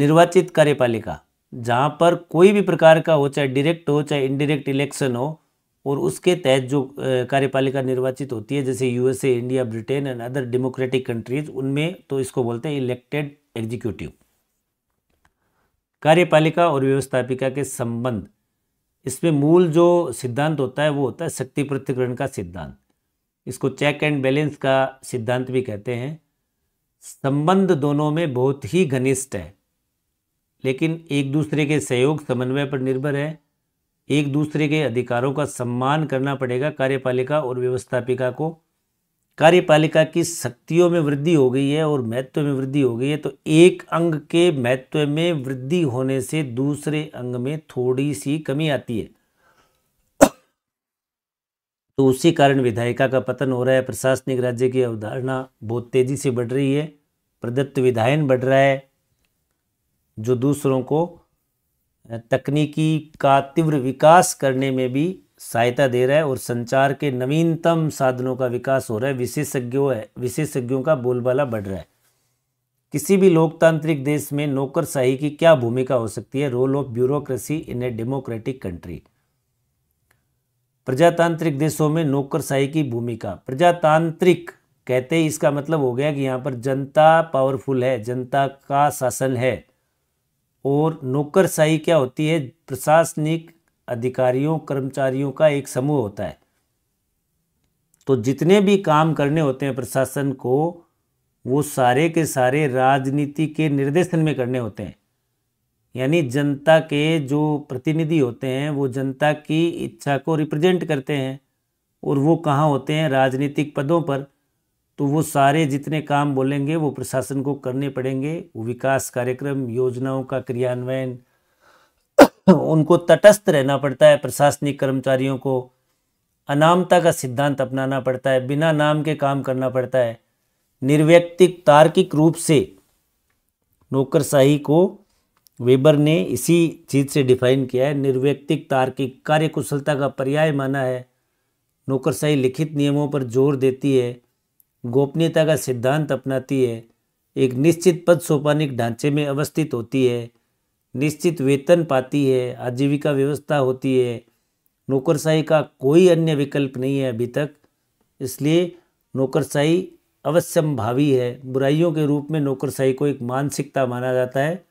निर्वाचित कार्यपालिका जहाँ पर कोई भी प्रकार का हो चाहे डायरेक्ट हो चाहे इनडायरेक्ट इलेक्शन हो और उसके तहत जो कार्यपालिका निर्वाचित होती है जैसे USA India Britain and other democratic countries उनमें तो इसको बोलते हैं इलेक्टेड एग्जीक्यूटिव कार्यपालिका और व्यवस्थापिका के संबंध इसमें मूल जो सिद्धांत होता है वो होता है शक्ति पृथ्वीकरण का सिद्धांत इसको चेक एंड बैलेंस का सिद्धांत भी कहते हैं संबंध दोनों में बहुत ही घनिष्ठ है लेकिन एक दूसरे के सहयोग समन्वय पर निर्भर है एक दूसरे के अधिकारों का सम्मान करना पड़ेगा कार्यपालिका और व्यवस्थापिका को कार्यपालिका की शक्तियों में वृद्धि हो गई है और महत्व में वृद्धि हो गई है तो एक अंग के महत्व में वृद्धि होने से दूसरे अंग में थोड़ी सी कमी आती है तो उसी कारण विधायिका का पतन हो रहा है प्रशासनिक राज्य की अवधारणा बहुत तेजी से बढ़ रही है प्रदत्त विधायन बढ़ रहा है जो दूसरों को तकनीकी का तीव्र विकास करने में भी सहायता दे रहा है और संचार के नवीनतम साधनों का विकास हो रहा है विशेषज्ञों है विशेषज्ञों का बोलबाला बढ़ रहा है किसी भी लोकतांत्रिक देश में नौकरशाही की क्या भूमिका हो सकती है role of bureaucracy in a democratic country प्रजातांत्रिक देशों में नौकरशाही की भूमिका प्रजातांत्रिक कहते ही इसका मतलब हो गया कि यहाँ पर जनता पावरफुल है जनता का शासन है और नौकरशाही क्या होती है प्रशासनिक अधिकारियों कर्मचारियों का एक समूह होता है तो जितने भी काम करने होते हैं प्रशासन को वो सारे के सारे राजनीति के निर्देशन में करने होते हैं यानी जनता के जो प्रतिनिधि होते हैं वो जनता की इच्छा को रिप्रेजेंट करते हैं और वो कहाँ होते हैं राजनीतिक पदों पर तो वो सारे जितने काम बोलेंगे वो प्रशासन को करने पड़ेंगे वो विकास कार्यक्रम योजनाओं का क्रियान्वयन उनको तटस्थ रहना पड़ता है प्रशासनिक कर्मचारियों को अनामता का सिद्धांत अपनाना पड़ता है बिना नाम के काम करना पड़ता है निर्व्यक्तिक तार्किक रूप से नौकरशाही को वेबर ने इसी चीज़ से डिफाइन किया है निर्व्यक्तिक तार्किक कार्यकुशलता का पर्याय माना है नौकरशाही लिखित नियमों पर जोर देती है गोपनीयता का सिद्धांत अपनाती है एक निश्चित पद सोपानिक ढांचे में अवस्थित होती है निश्चित वेतन पाती है आजीविका व्यवस्था होती है नौकरशाही का कोई अन्य विकल्प नहीं है अभी तक इसलिए नौकरशाही अवश्यम भावी है बुराइयों के रूप में नौकरशाही को एक मानसिकता माना जाता है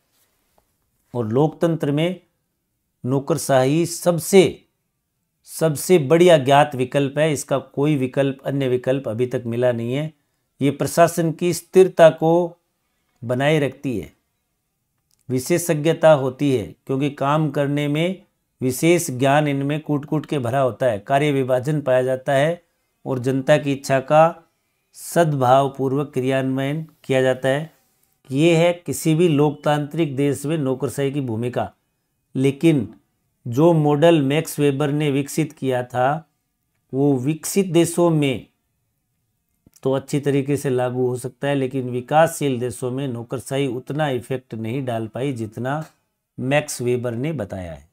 और लोकतंत्र में नौकरशाही सबसे सबसे बड़ी अज्ञात विकल्प है इसका कोई विकल्प अन्य विकल्प अभी तक मिला नहीं है ये प्रशासन की स्थिरता को बनाए रखती है विशेषज्ञता होती है क्योंकि काम करने में विशेष ज्ञान इनमें कूट कूट के भरा होता है कार्य विभाजन पाया जाता है और जनता की इच्छा का सद्भावपूर्वक क्रियान्वयन किया जाता है ये है किसी भी लोकतांत्रिक देश में नौकरशाही की भूमिका लेकिन जो मॉडल मैक्स वेबर ने विकसित किया था वो विकसित देशों में तो अच्छी तरीके से लागू हो सकता है लेकिन विकासशील देशों में नौकरशाही उतना इफेक्ट नहीं डाल पाई जितना मैक्स वेबर ने बताया है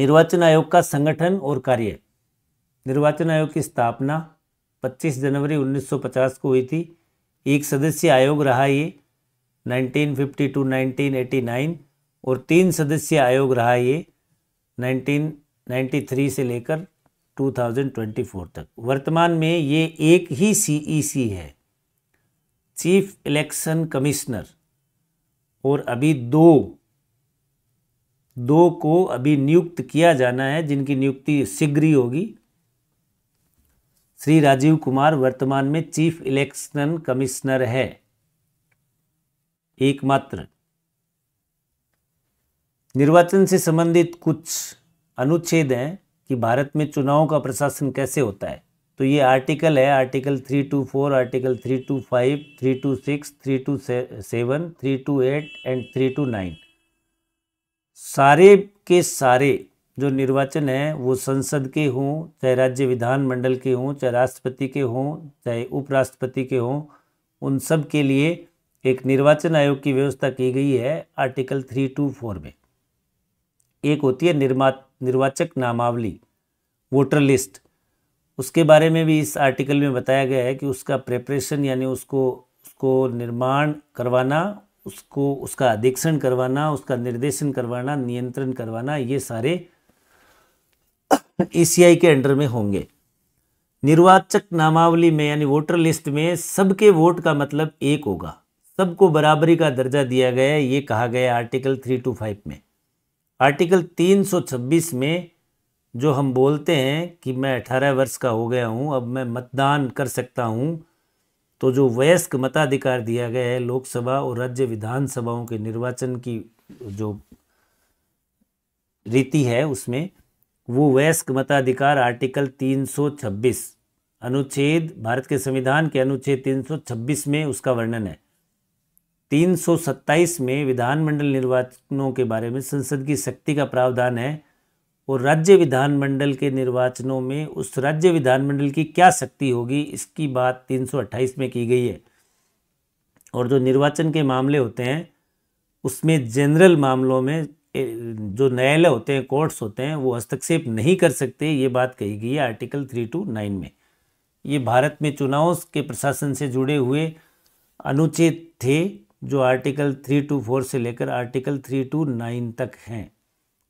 निर्वाचन आयोग का संगठन और कार्य निर्वाचन आयोग की स्थापना 25 जनवरी 1950 को हुई थी एक सदस्य आयोग रहा ये 1952 टू 1989 और तीन सदस्य आयोग रहा ये 1993 से लेकर 2024 तक वर्तमान में ये एक ही सीईसी e है चीफ इलेक्शन कमिश्नर और अभी दो दो को अभी नियुक्त किया जाना है जिनकी नियुक्ति शीघ्र ही होगी श्री राजीव कुमार वर्तमान में चीफ इलेक्शन कमिश्नर है एकमात्र निर्वाचन से संबंधित कुछ अनुच्छेद हैं कि भारत में चुनाव का प्रशासन कैसे होता है तो ये आर्टिकल है article three two four article three two five three two six three two seven three two eight and three two nine सारे के सारे जो निर्वाचन है वो संसद के हों चाहे राज्य विधानमंडल के हों चाहे राष्ट्रपति के हों चाहे उपराष्ट्रपति के हों उन सब के लिए एक निर्वाचन आयोग की व्यवस्था की गई है आर्टिकल थ्री टू फोर में एक होती है निर्मा निर्वाचक नामावली वोटर लिस्ट उसके बारे में भी इस आर्टिकल में बताया गया है कि उसका प्रेपरेशन यानी उसको उसको निर्माण करवाना उसको उसका अधीक्षण करवाना उसका निर्देशन करवाना नियंत्रण करवाना ये सारे ईसीआई के अंडर में होंगे निर्वाचक नामावली में यानी वोटर लिस्ट में सबके वोट का मतलब एक होगा सबको बराबरी का दर्जा दिया गया है ये कहा गया आर्टिकल थ्री टू फाइव में आर्टिकल 326 में जो हम बोलते हैं कि मैं 18 वर्ष का हो गया हूं अब मैं मतदान कर सकता हूं तो जो वयस्क मताधिकार दिया गया है लोकसभा और राज्य विधानसभाओं के निर्वाचन की जो रीति है उसमें वो वयस्क मताधिकार आर्टिकल 326 अनुच्छेद भारत के संविधान के अनुच्छेद 326 में उसका वर्णन है 327 में विधानमंडल निर्वाचनों के बारे में संसद की शक्ति का प्रावधान है और राज्य विधानमंडल के निर्वाचनों में उस राज्य विधानमंडल की क्या शक्ति होगी इसकी बात 328 में की गई है और जो निर्वाचन के मामले होते हैं उसमें जनरल मामलों में जो न्यायालय होते हैं कोर्ट्स होते हैं वो हस्तक्षेप नहीं कर सकते ये बात कही गई है आर्टिकल थ्री टू नाइन में ये भारत में चुनाव के प्रशासन से जुड़े हुए अनुच्छेद थे जो आर्टिकल थ्री टू फोर से लेकर आर्टिकल थ्री टू नाइन तक हैं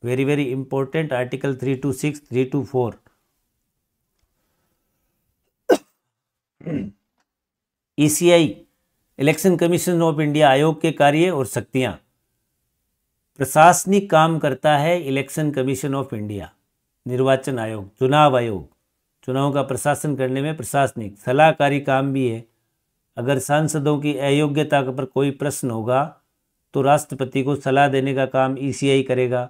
very very important article three two six three two four ECI election commission of India आयोग के कार्य और शक्तियां प्रशासनिक काम करता है इलेक्शन कमीशन ऑफ इंडिया निर्वाचन आयोग चुनाव आयोग चुनाव का प्रशासन करने में प्रशासनिक सलाहकारी काम भी है अगर सांसदों की अयोग्यता पर कोई प्रश्न होगा तो राष्ट्रपति को सलाह देने का काम ईसीआई e करेगा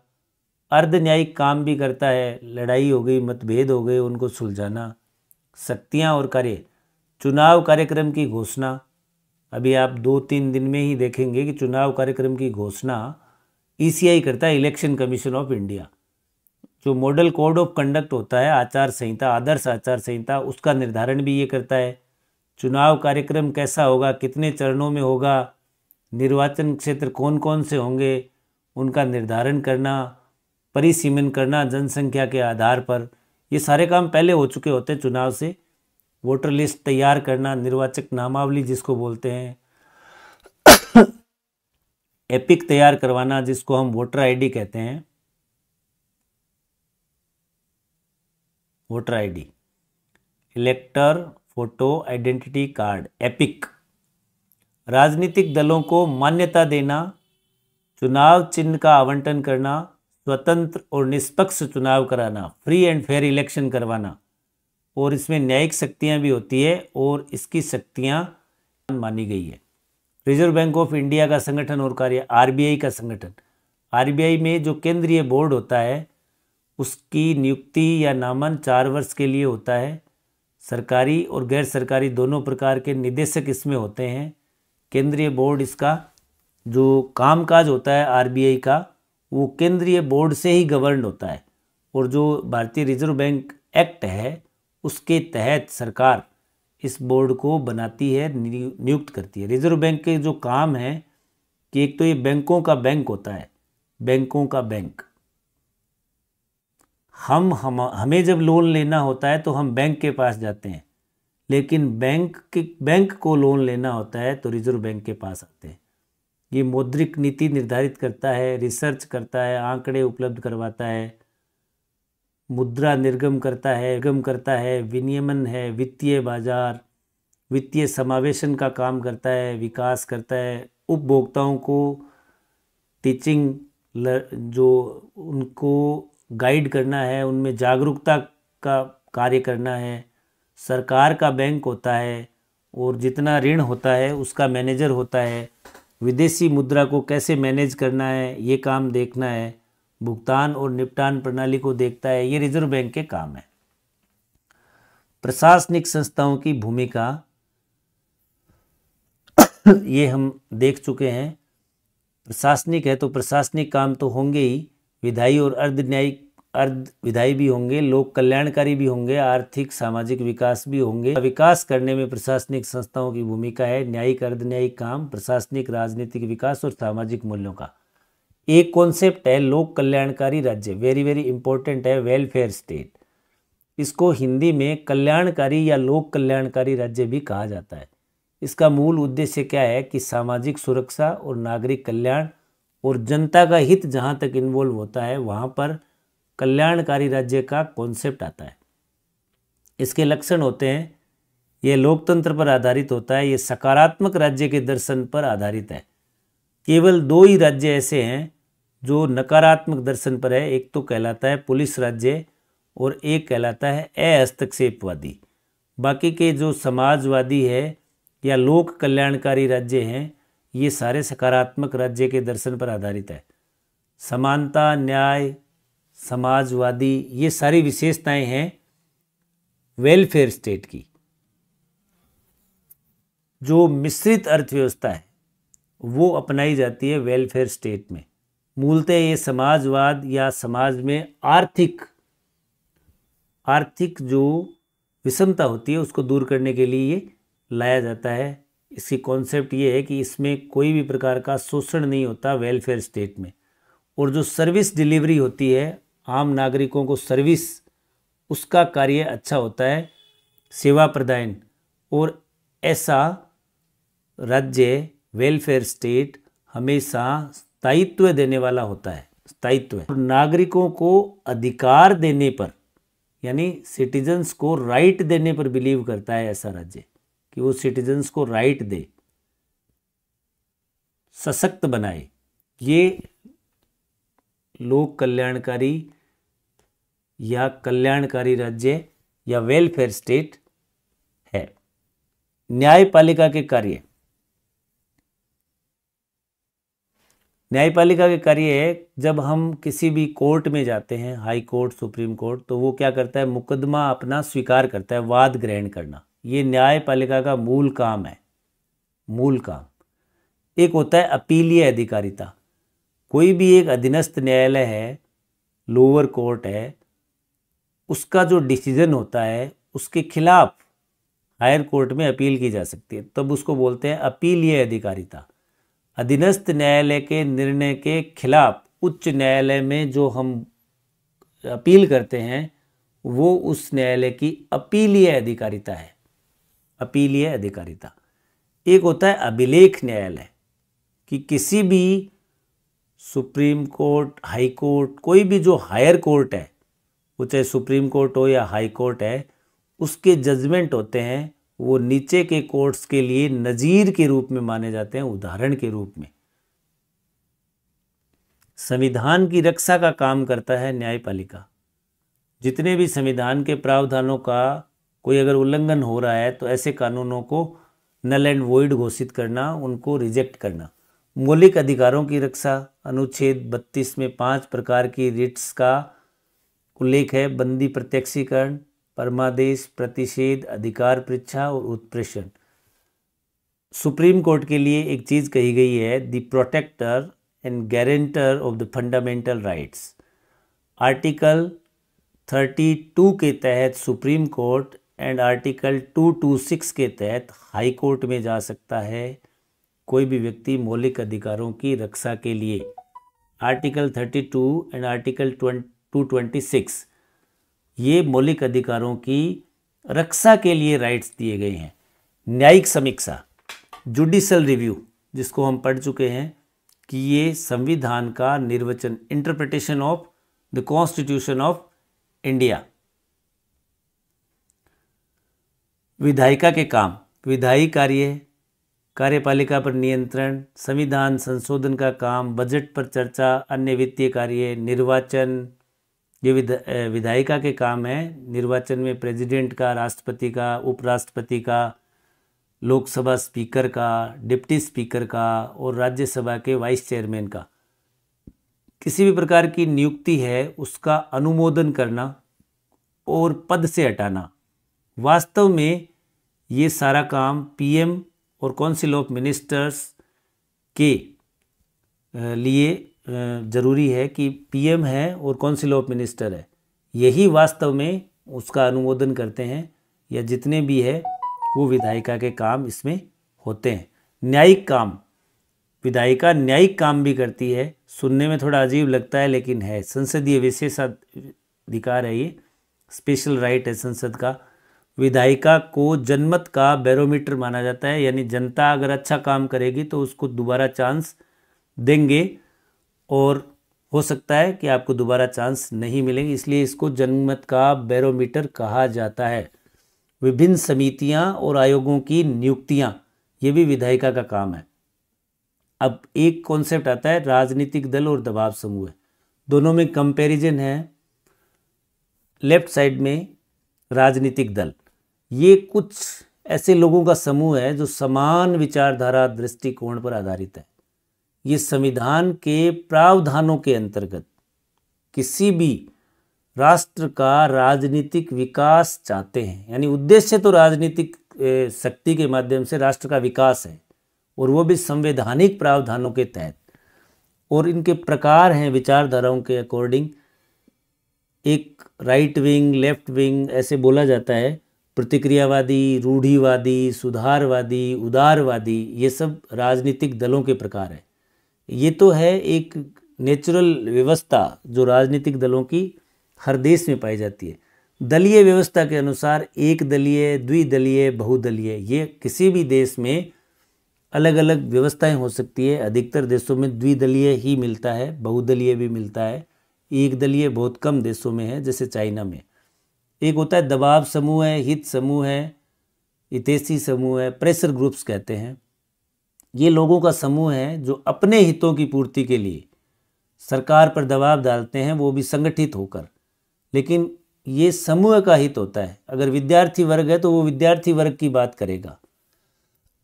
अर्ध न्यायिक काम भी करता है लड़ाई हो गई मतभेद हो गए उनको सुलझाना शक्तियाँ और कार्य चुनाव कार्यक्रम की घोषणा अभी आप दो तीन दिन में ही देखेंगे कि चुनाव कार्यक्रम की घोषणा ईसीआई e करता है इलेक्शन कमीशन ऑफ इंडिया जो मॉडल कोड ऑफ कंडक्ट होता है आचार संहिता आदर्श आचार संहिता उसका निर्धारण भी ये करता है चुनाव कार्यक्रम कैसा होगा कितने चरणों में होगा निर्वाचन क्षेत्र कौन कौन से होंगे उनका निर्धारण करना परिसीमन करना जनसंख्या के आधार पर ये सारे काम पहले हो चुके होते हैं चुनाव से वोटर लिस्ट तैयार करना निर्वाचक नामावली जिसको बोलते हैं एपिक तैयार करवाना जिसको हम वोटर आईडी कहते हैं voter ID elector photo identity card EPIC राजनीतिक दलों को मान्यता देना चुनाव चिन्ह का आवंटन करना स्वतंत्र और निष्पक्ष चुनाव कराना फ्री एंड फेयर इलेक्शन करवाना और इसमें न्यायिक शक्तियां भी होती है और इसकी शक्तियां मानी गई है रिजर्व बैंक ऑफ इंडिया का संगठन और कार्य आरबीआई का संगठन आरबीआई में जो केंद्रीय बोर्ड होता है उसकी नियुक्ति या नामन चार वर्ष के लिए होता है सरकारी और गैर सरकारी दोनों प्रकार के निदेशक इसमें होते हैं केंद्रीय बोर्ड इसका जो कामकाज होता है आरबीआई का वो केंद्रीय बोर्ड से ही गवर्न होता है और जो भारतीय रिजर्व बैंक एक्ट है उसके तहत सरकार इस बोर्ड को बनाती है नियुक्त करती है रिजर्व बैंक के जो काम है कि एक तो ये बैंकों का बैंक होता है बैंकों का बैंक हम हम हमें जब लोन लेना होता है तो हम बैंक के पास जाते हैं लेकिन बैंक के बैंक को लोन लेना होता है तो रिजर्व बैंक के पास आते हैं ये मौद्रिक नीति निर्धारित करता है रिसर्च करता है आंकड़े उपलब्ध करवाता है मुद्रा निर्गम करता है निर्गम करता है विनियमन है वित्तीय बाजार वित्तीय समावेशन का काम करता है विकास करता है उपभोक्ताओं को टीचिंग जो उनको गाइड करना है उनमें जागरूकता का कार्य करना है सरकार का बैंक होता है और जितना ऋण होता है उसका मैनेजर होता है विदेशी मुद्रा को कैसे मैनेज करना है ये काम देखना है भुगतान और निपटान प्रणाली को देखता है ये रिजर्व बैंक के काम है प्रशासनिक संस्थाओं की भूमिका ये हम देख चुके हैं प्रशासनिक है तो प्रशासनिक काम तो होंगे ही विधायी और अर्ध न्यायिक अर्ध विधायी भी होंगे लोक कल्याणकारी भी होंगे आर्थिक सामाजिक विकास भी होंगे विकास करने में प्रशासनिक संस्थाओं की भूमिका है न्यायिक अर्ध न्यायिक काम प्रशासनिक राजनीतिक विकास और सामाजिक मूल्यों का एक कॉन्सेप्ट है लोक कल्याणकारी राज्य वेरी वेरी इंपॉर्टेंट है वेलफेयर स्टेट इसको हिंदी में कल्याणकारी या लोक कल्याणकारी राज्य भी कहा जाता है इसका मूल उद्देश्य क्या है कि सामाजिक सुरक्षा और नागरिक कल्याण और जनता का हित जहाँ तक इन्वॉल्व होता है वहाँ पर कल्याणकारी राज्य का कॉन्सेप्ट आता है इसके लक्षण होते हैं ये लोकतंत्र पर आधारित होता है ये सकारात्मक राज्य के दर्शन पर आधारित है केवल दो ही राज्य ऐसे हैं जो नकारात्मक दर्शन पर है एक तो कहलाता है पुलिस राज्य और एक कहलाता है अहस्तक्षेपवादी बाकी के जो समाजवादी है या लोक कल्याणकारी राज्य हैं ये सारे सकारात्मक राज्य के दर्शन पर आधारित है समानता न्याय समाजवादी ये सारी विशेषताएं हैं वेलफेयर स्टेट की जो मिश्रित अर्थव्यवस्था है वो अपनाई जाती है वेलफेयर स्टेट में मूलतः ये समाजवाद या समाज में आर्थिक आर्थिक जो विषमता होती है उसको दूर करने के लिए ये लाया जाता है इसकी कॉन्सेप्ट ये है कि इसमें कोई भी प्रकार का शोषण नहीं होता वेलफेयर स्टेट में और जो सर्विस डिलीवरी होती है आम नागरिकों को सर्विस उसका कार्य अच्छा होता है सेवा प्रदान और ऐसा राज्य वेलफेयर स्टेट हमेशा स्थायित्व देने वाला होता है स्थायित्व और नागरिकों को अधिकार देने पर यानी सिटीजन्स को राइट देने पर बिलीव करता है ऐसा राज्य कि वो सिटीजन्स को राइट दे सशक्त बनाए ये लोक कल्याणकारी या कल्याणकारी राज्य या वेलफेयर स्टेट है न्यायपालिका के कार्य न्यायपालिका के कार्य है जब हम किसी भी कोर्ट में जाते हैं हाई कोर्ट सुप्रीम कोर्ट तो वो क्या करता है मुकदमा अपना स्वीकार करता है वाद ग्रहण करना ये न्यायपालिका का मूल काम है मूल काम एक होता है अपीलीय अधिकारिता कोई भी एक अधीनस्थ न्यायालय है लोअर कोर्ट है उसका जो डिसीजन होता है उसके खिलाफ हायर कोर्ट में अपील की जा सकती है तब उसको बोलते हैं अपीलीय अधिकारिता अधीनस्थ न्यायालय के निर्णय के खिलाफ उच्च न्यायालय में जो हम अपील करते हैं वो उस न्यायालय की अपीलीय अधिकारिता है अपीलीय अधिकारिता एक होता है अभिलेख न्यायालय कि किसी भी सुप्रीम कोर्ट हाई कोर्ट कोई भी जो हायर कोर्ट है वो चाहे सुप्रीम कोर्ट हो या हाई कोर्ट है उसके जजमेंट होते हैं वो नीचे के कोर्ट्स के लिए नज़ीर के रूप में माने जाते हैं उदाहरण के रूप में संविधान की रक्षा का काम करता है न्यायपालिका जितने भी संविधान के प्रावधानों का कोई अगर उल्लंघन हो रहा है तो ऐसे कानूनों को नल एंड वोइड घोषित करना उनको रिजेक्ट करना मौलिक अधिकारों की रक्षा अनुच्छेद 32 में पांच प्रकार की रिट्स का उल्लेख है बंदी प्रत्यक्षीकरण परमादेश प्रतिषेध अधिकार परीक्षा और उत्प्रेषण सुप्रीम कोर्ट के लिए एक चीज़ कही गई है the protector and guarantor of the fundamental rights article 32 के तहत सुप्रीम कोर्ट एंड आर्टिकल 226 के तहत हाई कोर्ट में जा सकता है कोई भी व्यक्ति मौलिक अधिकारों की रक्षा के लिए आर्टिकल 32 एंड आर्टिकल 226 ये मौलिक अधिकारों की रक्षा के लिए राइट्स दिए गए हैं न्यायिक समीक्षा जुडिशल रिव्यू जिसको हम पढ़ चुके हैं कि ये संविधान का निर्वचन interpretation of the constitution of India विधायिका के काम विधायी कार्य कार्यपालिका पर नियंत्रण संविधान संशोधन का काम बजट पर चर्चा अन्य वित्तीय कार्य निर्वाचन ये विधायिका के काम है निर्वाचन में प्रेसिडेंट का राष्ट्रपति का उपराष्ट्रपति का लोकसभा स्पीकर का डिप्टी स्पीकर का और राज्यसभा के वाइस चेयरमैन का किसी भी प्रकार की नियुक्ति है उसका अनुमोदन करना और पद से हटाना वास्तव में ये सारा काम पीएम और काउंसिल ऑफ मिनिस्टर्स के लिए ज़रूरी है कि पीएम है और काउंसिल ऑफ मिनिस्टर है यही वास्तव में उसका अनुमोदन करते हैं या जितने भी है वो विधायिका के काम इसमें होते हैं न्यायिक काम विधायिका न्यायिक काम भी करती है सुनने में थोड़ा अजीब लगता है लेकिन है संसदीय विशेषाधिकार है ये स्पेशल राइट है संसद का विधायिका को जनमत का बैरोमीटर माना जाता है यानी जनता अगर अच्छा काम करेगी तो उसको दोबारा चांस देंगे और हो सकता है कि आपको दोबारा चांस नहीं मिलेंगे इसलिए इसको जनमत का बैरोमीटर कहा जाता है विभिन्न समितियां और आयोगों की नियुक्तियां ये भी विधायिका का काम है अब एक कॉन्सेप्ट आता है राजनीतिक दल और दबाव समूह दोनों में कंपेरिजन है लेफ्ट साइड में राजनीतिक दल ये कुछ ऐसे लोगों का समूह है जो समान विचारधारा दृष्टिकोण पर आधारित है ये संविधान के प्रावधानों के अंतर्गत किसी भी राष्ट्र का राजनीतिक विकास चाहते हैं यानी उद्देश्य तो राजनीतिक शक्ति के माध्यम से राष्ट्र का विकास है और वो भी संवैधानिक प्रावधानों के तहत और इनके प्रकार हैं विचारधाराओं के अकॉर्डिंग एक राइट विंग लेफ्ट विंग ऐसे बोला जाता है प्रतिक्रियावादी रूढ़ीवादी सुधारवादी उदारवादी ये सब राजनीतिक दलों के प्रकार हैं ये तो है एक नेचुरल व्यवस्था जो राजनीतिक दलों की हर देश में पाई जाती है दलीय व्यवस्था के अनुसार एक दलीय द्विदलीय बहुदलीय ये किसी भी देश में अलग अलग व्यवस्थाएं हो सकती है अधिकतर देशों में द्विदलीय ही मिलता है बहुदलीय भी मिलता है एक दलीय बहुत कम देशों में है जैसे चाइना में एक होता है दबाव समूह है हित समूह है इतेसी समूह है प्रेशर ग्रुप्स कहते हैं ये लोगों का समूह है जो अपने हितों की पूर्ति के लिए सरकार पर दबाव डालते हैं वो भी संगठित होकर लेकिन ये समूह का हित होता है अगर विद्यार्थी वर्ग है तो वो विद्यार्थी वर्ग की बात करेगा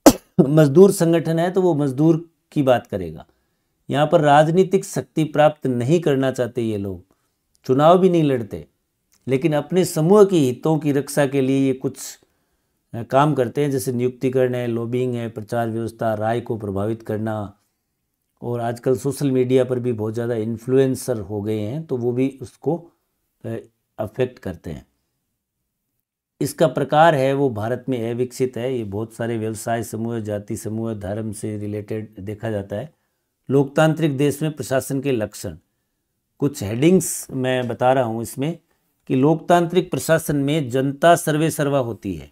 मजदूर संगठन है तो वो मजदूर की बात करेगा यहाँ पर राजनीतिक शक्ति प्राप्त नहीं करना चाहते ये लोग चुनाव भी नहीं लड़ते लेकिन अपने समूह के हितों की रक्षा के लिए ये कुछ काम करते हैं जैसे नियुक्तिकरण है लॉबिंग है प्रचार व्यवस्था राय को प्रभावित करना और आजकल सोशल मीडिया पर भी बहुत ज़्यादा इन्फ्लुएंसर हो गए हैं तो वो भी उसको अफेक्ट करते हैं इसका प्रकार है वो भारत में अविकसित है ये बहुत सारे व्यवसाय समूह जाति समूह धर्म से रिलेटेड देखा जाता है लोकतांत्रिक देश में प्रशासन के लक्षण कुछ हेडिंग्स मैं बता रहा हूँ इसमें कि लोकतांत्रिक प्रशासन में जनता सर्वे सर्वा होती है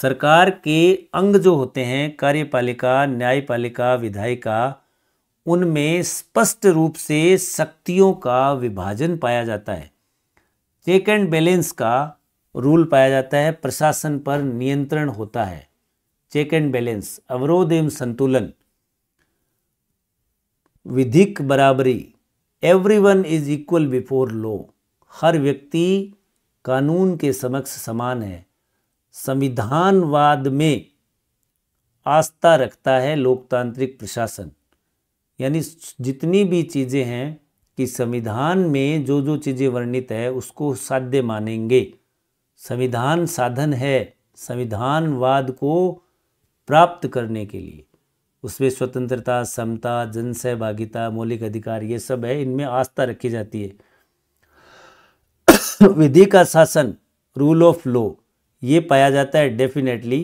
सरकार के अंग जो होते हैं कार्यपालिका न्यायपालिका विधायिका उनमें स्पष्ट रूप से शक्तियों का विभाजन पाया जाता है चेक एंड बैलेंस का रूल पाया जाता है प्रशासन पर नियंत्रण होता है चेक एंड बैलेंस अवरोध एवं संतुलन विधिक बराबरी everyone is equal before law हर व्यक्ति कानून के समक्ष समान है संविधानवाद में आस्था रखता है लोकतांत्रिक प्रशासन यानी जितनी भी चीज़ें हैं कि संविधान में जो जो चीज़ें वर्णित है उसको साध्य मानेंगे संविधान साधन है संविधानवाद को प्राप्त करने के लिए उसमें स्वतंत्रता समता जनसहभागिता मौलिक अधिकार ये सब है इनमें आस्था रखी जाती है विधि का शासन रूल ऑफ लॉ ये पाया जाता है डेफिनेटली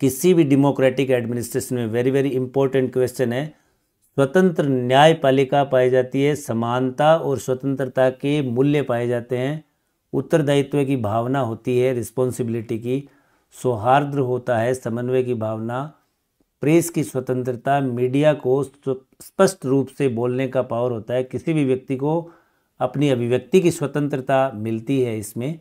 किसी भी डेमोक्रेटिक एडमिनिस्ट्रेशन में वेरी वेरी इंपॉर्टेंट क्वेश्चन है स्वतंत्र न्यायपालिका पाई जाती है समानता और स्वतंत्रता के मूल्य पाए जाते हैं उत्तरदायित्व की भावना होती है रिस्पॉन्सिबिलिटी की सौहार्द होता है समन्वय की भावना प्रेस की स्वतंत्रता मीडिया को स्पष्ट रूप से बोलने का पावर होता है किसी भी व्यक्ति को अपनी अभिव्यक्ति की स्वतंत्रता मिलती है इसमें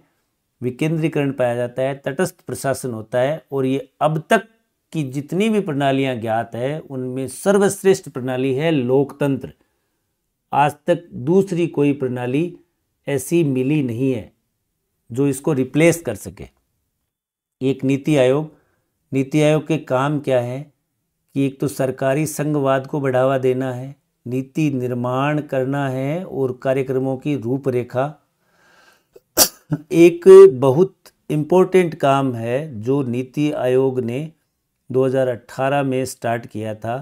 विकेंद्रीकरण पाया जाता है तटस्थ प्रशासन होता है और ये अब तक की जितनी भी प्रणालियां ज्ञात है उनमें सर्वश्रेष्ठ प्रणाली है लोकतंत्र आज तक दूसरी कोई प्रणाली ऐसी मिली नहीं है जो इसको रिप्लेस कर सके एक नीति आयोग नीति आयोग के काम क्या है कि एक तो सरकारी संघवाद को बढ़ावा देना है नीति निर्माण करना है और कार्यक्रमों की रूपरेखा एक बहुत इम्पोर्टेंट काम है जो नीति आयोग ने 2018 में स्टार्ट किया था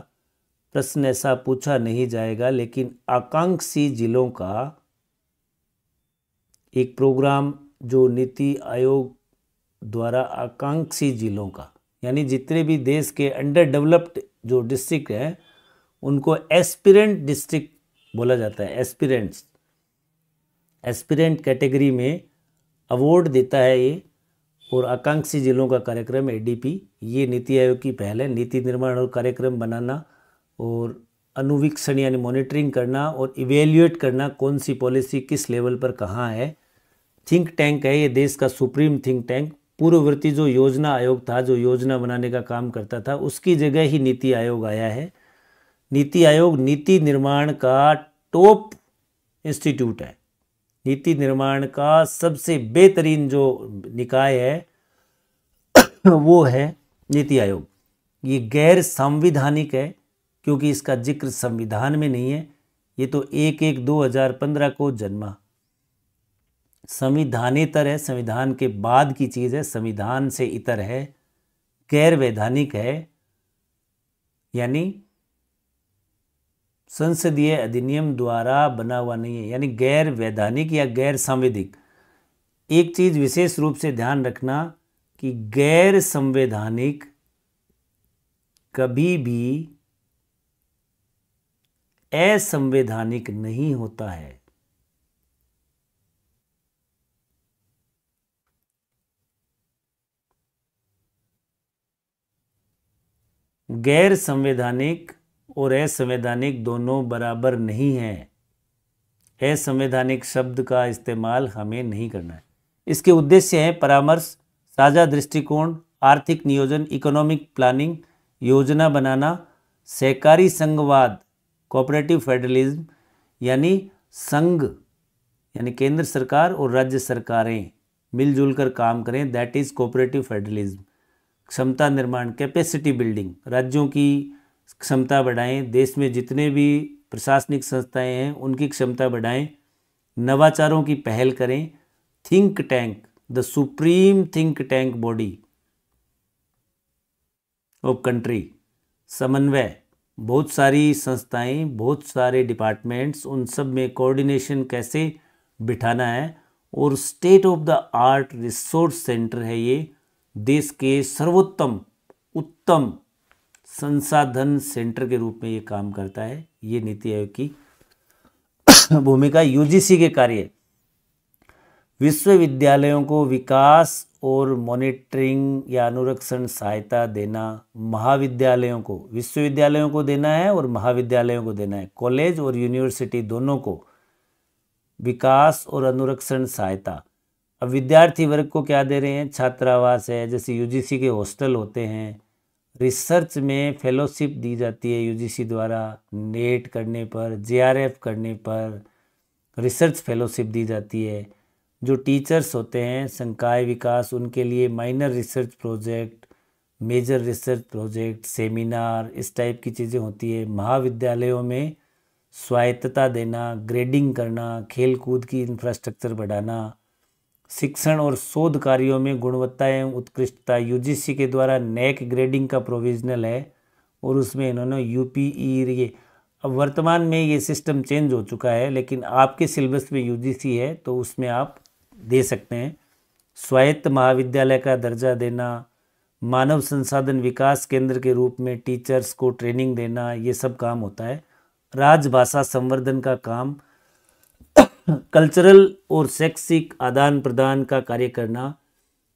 प्रश्न ऐसा पूछा नहीं जाएगा लेकिन आकांक्षी जिलों का एक प्रोग्राम जो नीति आयोग द्वारा आकांक्षी जिलों का यानी जितने भी देश के अंडर डेवलप्ड जो डिस्ट्रिक्ट हैं उनको एस्पिरेंट डिस्ट्रिक्ट बोला जाता है एस्पिरेंट्स एस्पिरेंट कैटेगरी में अवार्ड देता है ये और आकांक्षी जिलों का कार्यक्रम एडीपी ये नीति आयोग की पहल है नीति निर्माण और कार्यक्रम बनाना और अनुवीक्षण यानी मॉनिटरिंग करना और इवेल्युएट करना कौन सी पॉलिसी किस लेवल पर कहाँ है थिंक टैंक है ये देश का सुप्रीम थिंक टैंक पूर्ववर्ती जो योजना आयोग था जो योजना बनाने का काम करता था उसकी जगह ही नीति आयोग आया है नीति आयोग नीति निर्माण का टॉप इंस्टीट्यूट है नीति निर्माण का सबसे बेहतरीन जो निकाय है वो है नीति आयोग ये गैर संविधानिक है क्योंकि इसका जिक्र संविधान में नहीं है ये तो एक एक दो हजार पंद्रह को जन्मा संविधानेतर है संविधान के बाद की चीज़ है संविधान से इतर है गैर वैधानिक है यानी संसदीय अधिनियम द्वारा बना हुआ नहीं है यानी गैर वैधानिक या गैर संवैधिक एक चीज़ विशेष रूप से ध्यान रखना कि गैर संवैधानिक कभी भी असंवैधानिक नहीं होता है गैर संवैधानिक और असंवैधानिक दोनों बराबर नहीं हैं असंवैधानिक शब्द का इस्तेमाल हमें नहीं करना है इसके उद्देश्य हैं परामर्श साझा दृष्टिकोण आर्थिक नियोजन इकोनॉमिक प्लानिंग योजना बनाना सहकारी संघवाद कोऑपरेटिव फेडरलिज्म यानी संघ यानी केंद्र सरकार और राज्य सरकारें मिलजुल कर काम करें दैट इज़ कोऑपरेटिव फेडरलिज्म क्षमता निर्माण कैपेसिटी बिल्डिंग राज्यों की क्षमता बढ़ाएं देश में जितने भी प्रशासनिक संस्थाएं हैं उनकी क्षमता बढ़ाएं नवाचारों की पहल करें think tank the supreme think tank body of country समन्वय बहुत सारी संस्थाएं बहुत सारे डिपार्टमेंट्स उन सब में कोऑर्डिनेशन कैसे बिठाना है और state of the art resource centre है ये देश के सर्वोत्तम उत्तम संसाधन सेंटर के रूप में ये काम करता है ये नीति आयोग की भूमिका यूजीसी के कार्य विश्वविद्यालयों को विकास और मॉनिटरिंग या अनुरक्षण सहायता देना महाविद्यालयों को विश्वविद्यालयों को देना है और महाविद्यालयों को देना है कॉलेज और यूनिवर्सिटी दोनों को विकास और अनुरक्षण सहायता अब विद्यार्थी वर्ग को क्या दे रहे हैं छात्रावास है जैसे यूजीसी के हॉस्टल होते हैं रिसर्च में फेलोशिप दी जाती है यूजीसी द्वारा नेट e करने पर जेआरएफ करने पर रिसर्च फेलोशिप दी जाती है जो टीचर्स होते हैं संकाय विकास उनके लिए minor research project major research project seminar इस टाइप की चीज़ें होती है महाविद्यालयों में स्वायत्तता देना ग्रेडिंग करना खेल कूद की इंफ्रास्ट्रक्चर बढ़ाना शिक्षण और शोध कार्यों में गुणवत्ता एवं उत्कृष्टता यूजीसी के द्वारा नैक ग्रेडिंग का प्रोविजनल है और उसमें इन्होंने यू पी ई ये अब वर्तमान में ये सिस्टम चेंज हो चुका है लेकिन आपके सिलेबस में यूजीसी है तो उसमें आप दे सकते हैं स्वायत्त महाविद्यालय का दर्जा देना मानव संसाधन विकास केंद्र के रूप में टीचर्स को ट्रेनिंग देना ये सब काम होता है राजभाषा संवर्धन का काम कल्चरल और शैक्षिक आदान प्रदान का कार्य करना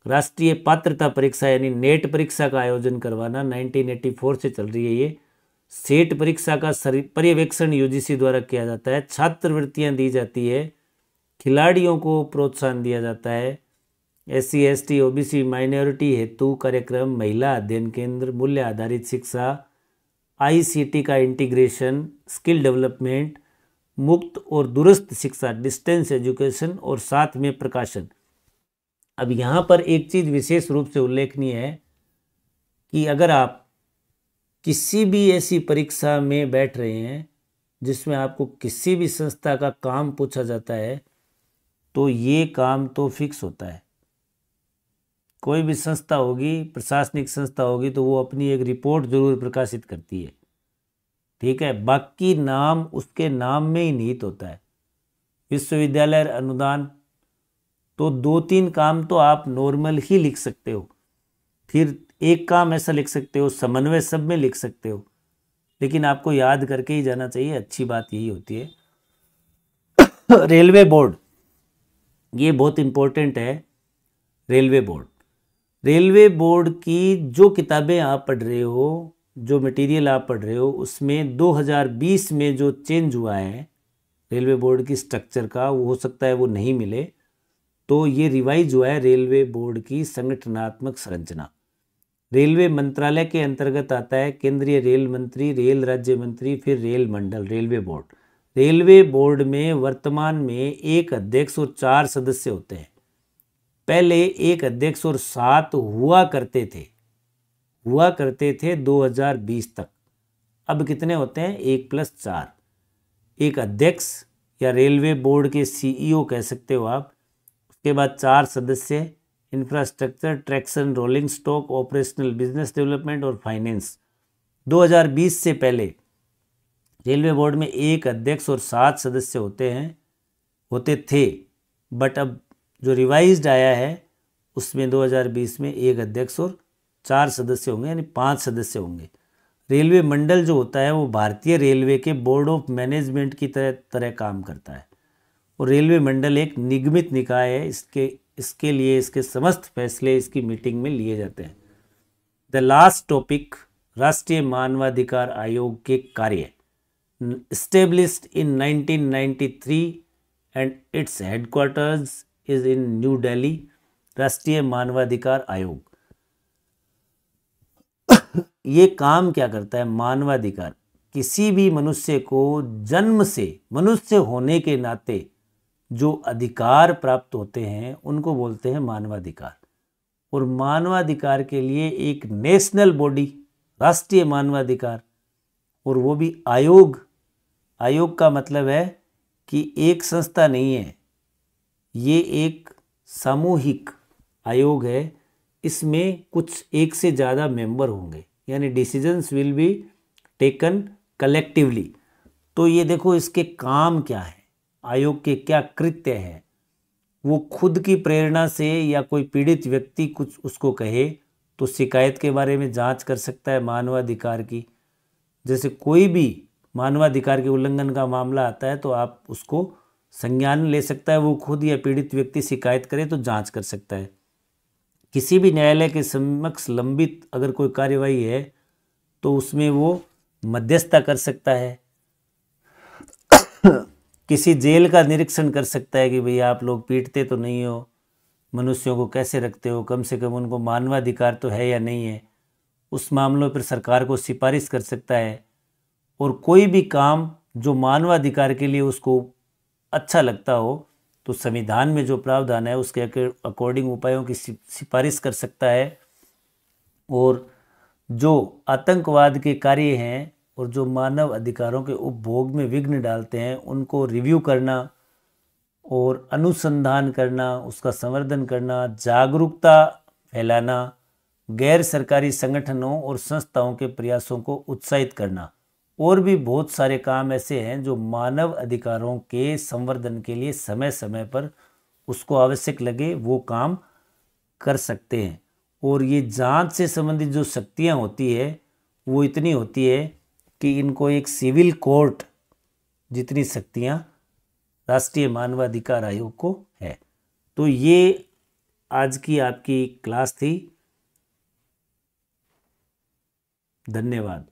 राष्ट्रीय पात्रता परीक्षा यानी नेट परीक्षा का आयोजन करवाना 1984 से चल रही है ये सेट परीक्षा का पर्यवेक्षण यूजीसी द्वारा किया जाता है छात्रवृत्तियां दी जाती है खिलाड़ियों को प्रोत्साहन दिया जाता है S C S T O B C minority हेतु कार्यक्रम महिला अध्ययन केंद्र मूल्य आधारित शिक्षा टी का इंटीग्रेशन स्किल डेवलपमेंट मुक्त और दुरुस्त शिक्षा डिस्टेंस एजुकेशन और साथ में प्रकाशन अब यहाँ पर एक चीज़ विशेष रूप से उल्लेखनीय है कि अगर आप किसी भी ऐसी परीक्षा में बैठ रहे हैं जिसमें आपको किसी भी संस्था का काम पूछा जाता है तो ये काम तो फिक्स होता है कोई भी संस्था होगी प्रशासनिक संस्था होगी तो वो अपनी एक रिपोर्ट ज़रूर प्रकाशित करती है ठीक है बाकी नाम उसके नाम में ही निहित होता है विश्वविद्यालय अनुदान तो दो तीन काम तो आप नॉर्मल ही लिख सकते हो फिर एक काम ऐसा लिख सकते हो समन्वय सब में लिख सकते हो लेकिन आपको याद करके ही जाना चाहिए अच्छी बात यही होती है रेलवे बोर्ड ये बहुत इम्पोर्टेंट है रेलवे बोर्ड रेलवे बोर्ड की जो किताबें आप पढ़ रहे हो जो मटेरियल आप पढ़ रहे हो उसमें 2020 में जो चेंज हुआ है रेलवे बोर्ड की स्ट्रक्चर का वो हो सकता है वो नहीं मिले तो ये रिवाइज हुआ है रेलवे बोर्ड की संगठनात्मक संरचना रेलवे मंत्रालय के अंतर्गत आता है केंद्रीय रेल मंत्री रेल राज्य मंत्री फिर रेल मंडल रेलवे बोर्ड रेलवे बोर्ड में वर्तमान में एक अध्यक्ष और चार सदस्य होते हैं पहले एक अध्यक्ष और सात हुआ करते थे हुआ करते थे 2020 तक अब कितने होते हैं एक प्लस चार एक अध्यक्ष या रेलवे बोर्ड के सीईओ e कह सकते हो आप उसके बाद चार सदस्य infrastructure traction rolling stock operational business development और फाइनेंस 2020 से पहले रेलवे बोर्ड में एक अध्यक्ष और सात सदस्य होते हैं होते थे बट अब जो रिवाइज्ड आया है उसमें 2020 में एक अध्यक्ष और चार सदस्य होंगे यानी पाँच सदस्य होंगे रेलवे मंडल जो होता है वो भारतीय रेलवे के बोर्ड ऑफ मैनेजमेंट की तरह तरह काम करता है और रेलवे मंडल एक निगमित निकाय है इसके इसके लिए इसके समस्त फैसले इसकी मीटिंग में लिए जाते हैं द लास्ट टॉपिक राष्ट्रीय मानवाधिकार आयोग के कार्य established in 1993 and its headquarters is in New Delhi राष्ट्रीय मानवाधिकार आयोग ये काम क्या करता है मानवाधिकार किसी भी मनुष्य को जन्म से मनुष्य होने के नाते जो अधिकार प्राप्त होते हैं उनको बोलते हैं मानवाधिकार और मानवाधिकार के लिए एक नेशनल बॉडी राष्ट्रीय मानवाधिकार और वो भी आयोग आयोग का मतलब है कि एक संस्था नहीं है ये एक सामूहिक आयोग है इसमें कुछ एक से ज़्यादा मेंबर होंगे यानी decisions will be taken collectively तो ये देखो इसके काम क्या है आयोग के क्या कृत्य हैं वो खुद की प्रेरणा से या कोई पीड़ित व्यक्ति कुछ उसको कहे तो शिकायत के बारे में जांच कर सकता है मानवाधिकार की जैसे कोई भी मानवाधिकार के उल्लंघन का मामला आता है तो आप उसको संज्ञान ले सकता है वो खुद या पीड़ित व्यक्ति शिकायत करे तो जांच कर सकता है किसी भी न्यायालय के समक्ष लंबित अगर कोई कार्यवाही है तो उसमें वो मध्यस्थता कर सकता है किसी जेल का निरीक्षण कर सकता है कि भैया आप लोग पीटते तो नहीं हो मनुष्यों को कैसे रखते हो कम से कम उनको मानवाधिकार तो है या नहीं है उस मामलों पर सरकार को सिफारिश कर सकता है और कोई भी काम जो मानवाधिकार के लिए उसको अच्छा लगता हो तो संविधान में जो प्रावधान है उसके अकॉर्डिंग उपायों की सिफारिश कर सकता है और जो आतंकवाद के कार्य हैं और जो मानव अधिकारों के उपभोग में विघ्न डालते हैं उनको रिव्यू करना और अनुसंधान करना उसका संवर्धन करना जागरूकता फैलाना गैर सरकारी संगठनों और संस्थाओं के प्रयासों को उत्साहित करना और भी बहुत सारे काम ऐसे हैं जो मानव अधिकारों के संवर्धन के लिए समय समय पर उसको आवश्यक लगे वो काम कर सकते हैं और ये जांच से संबंधित जो शक्तियाँ होती है वो इतनी होती है कि इनको एक सिविल कोर्ट जितनी शक्तियाँ राष्ट्रीय मानवाधिकार आयोग को है तो ये आज की आपकी क्लास थी धन्यवाद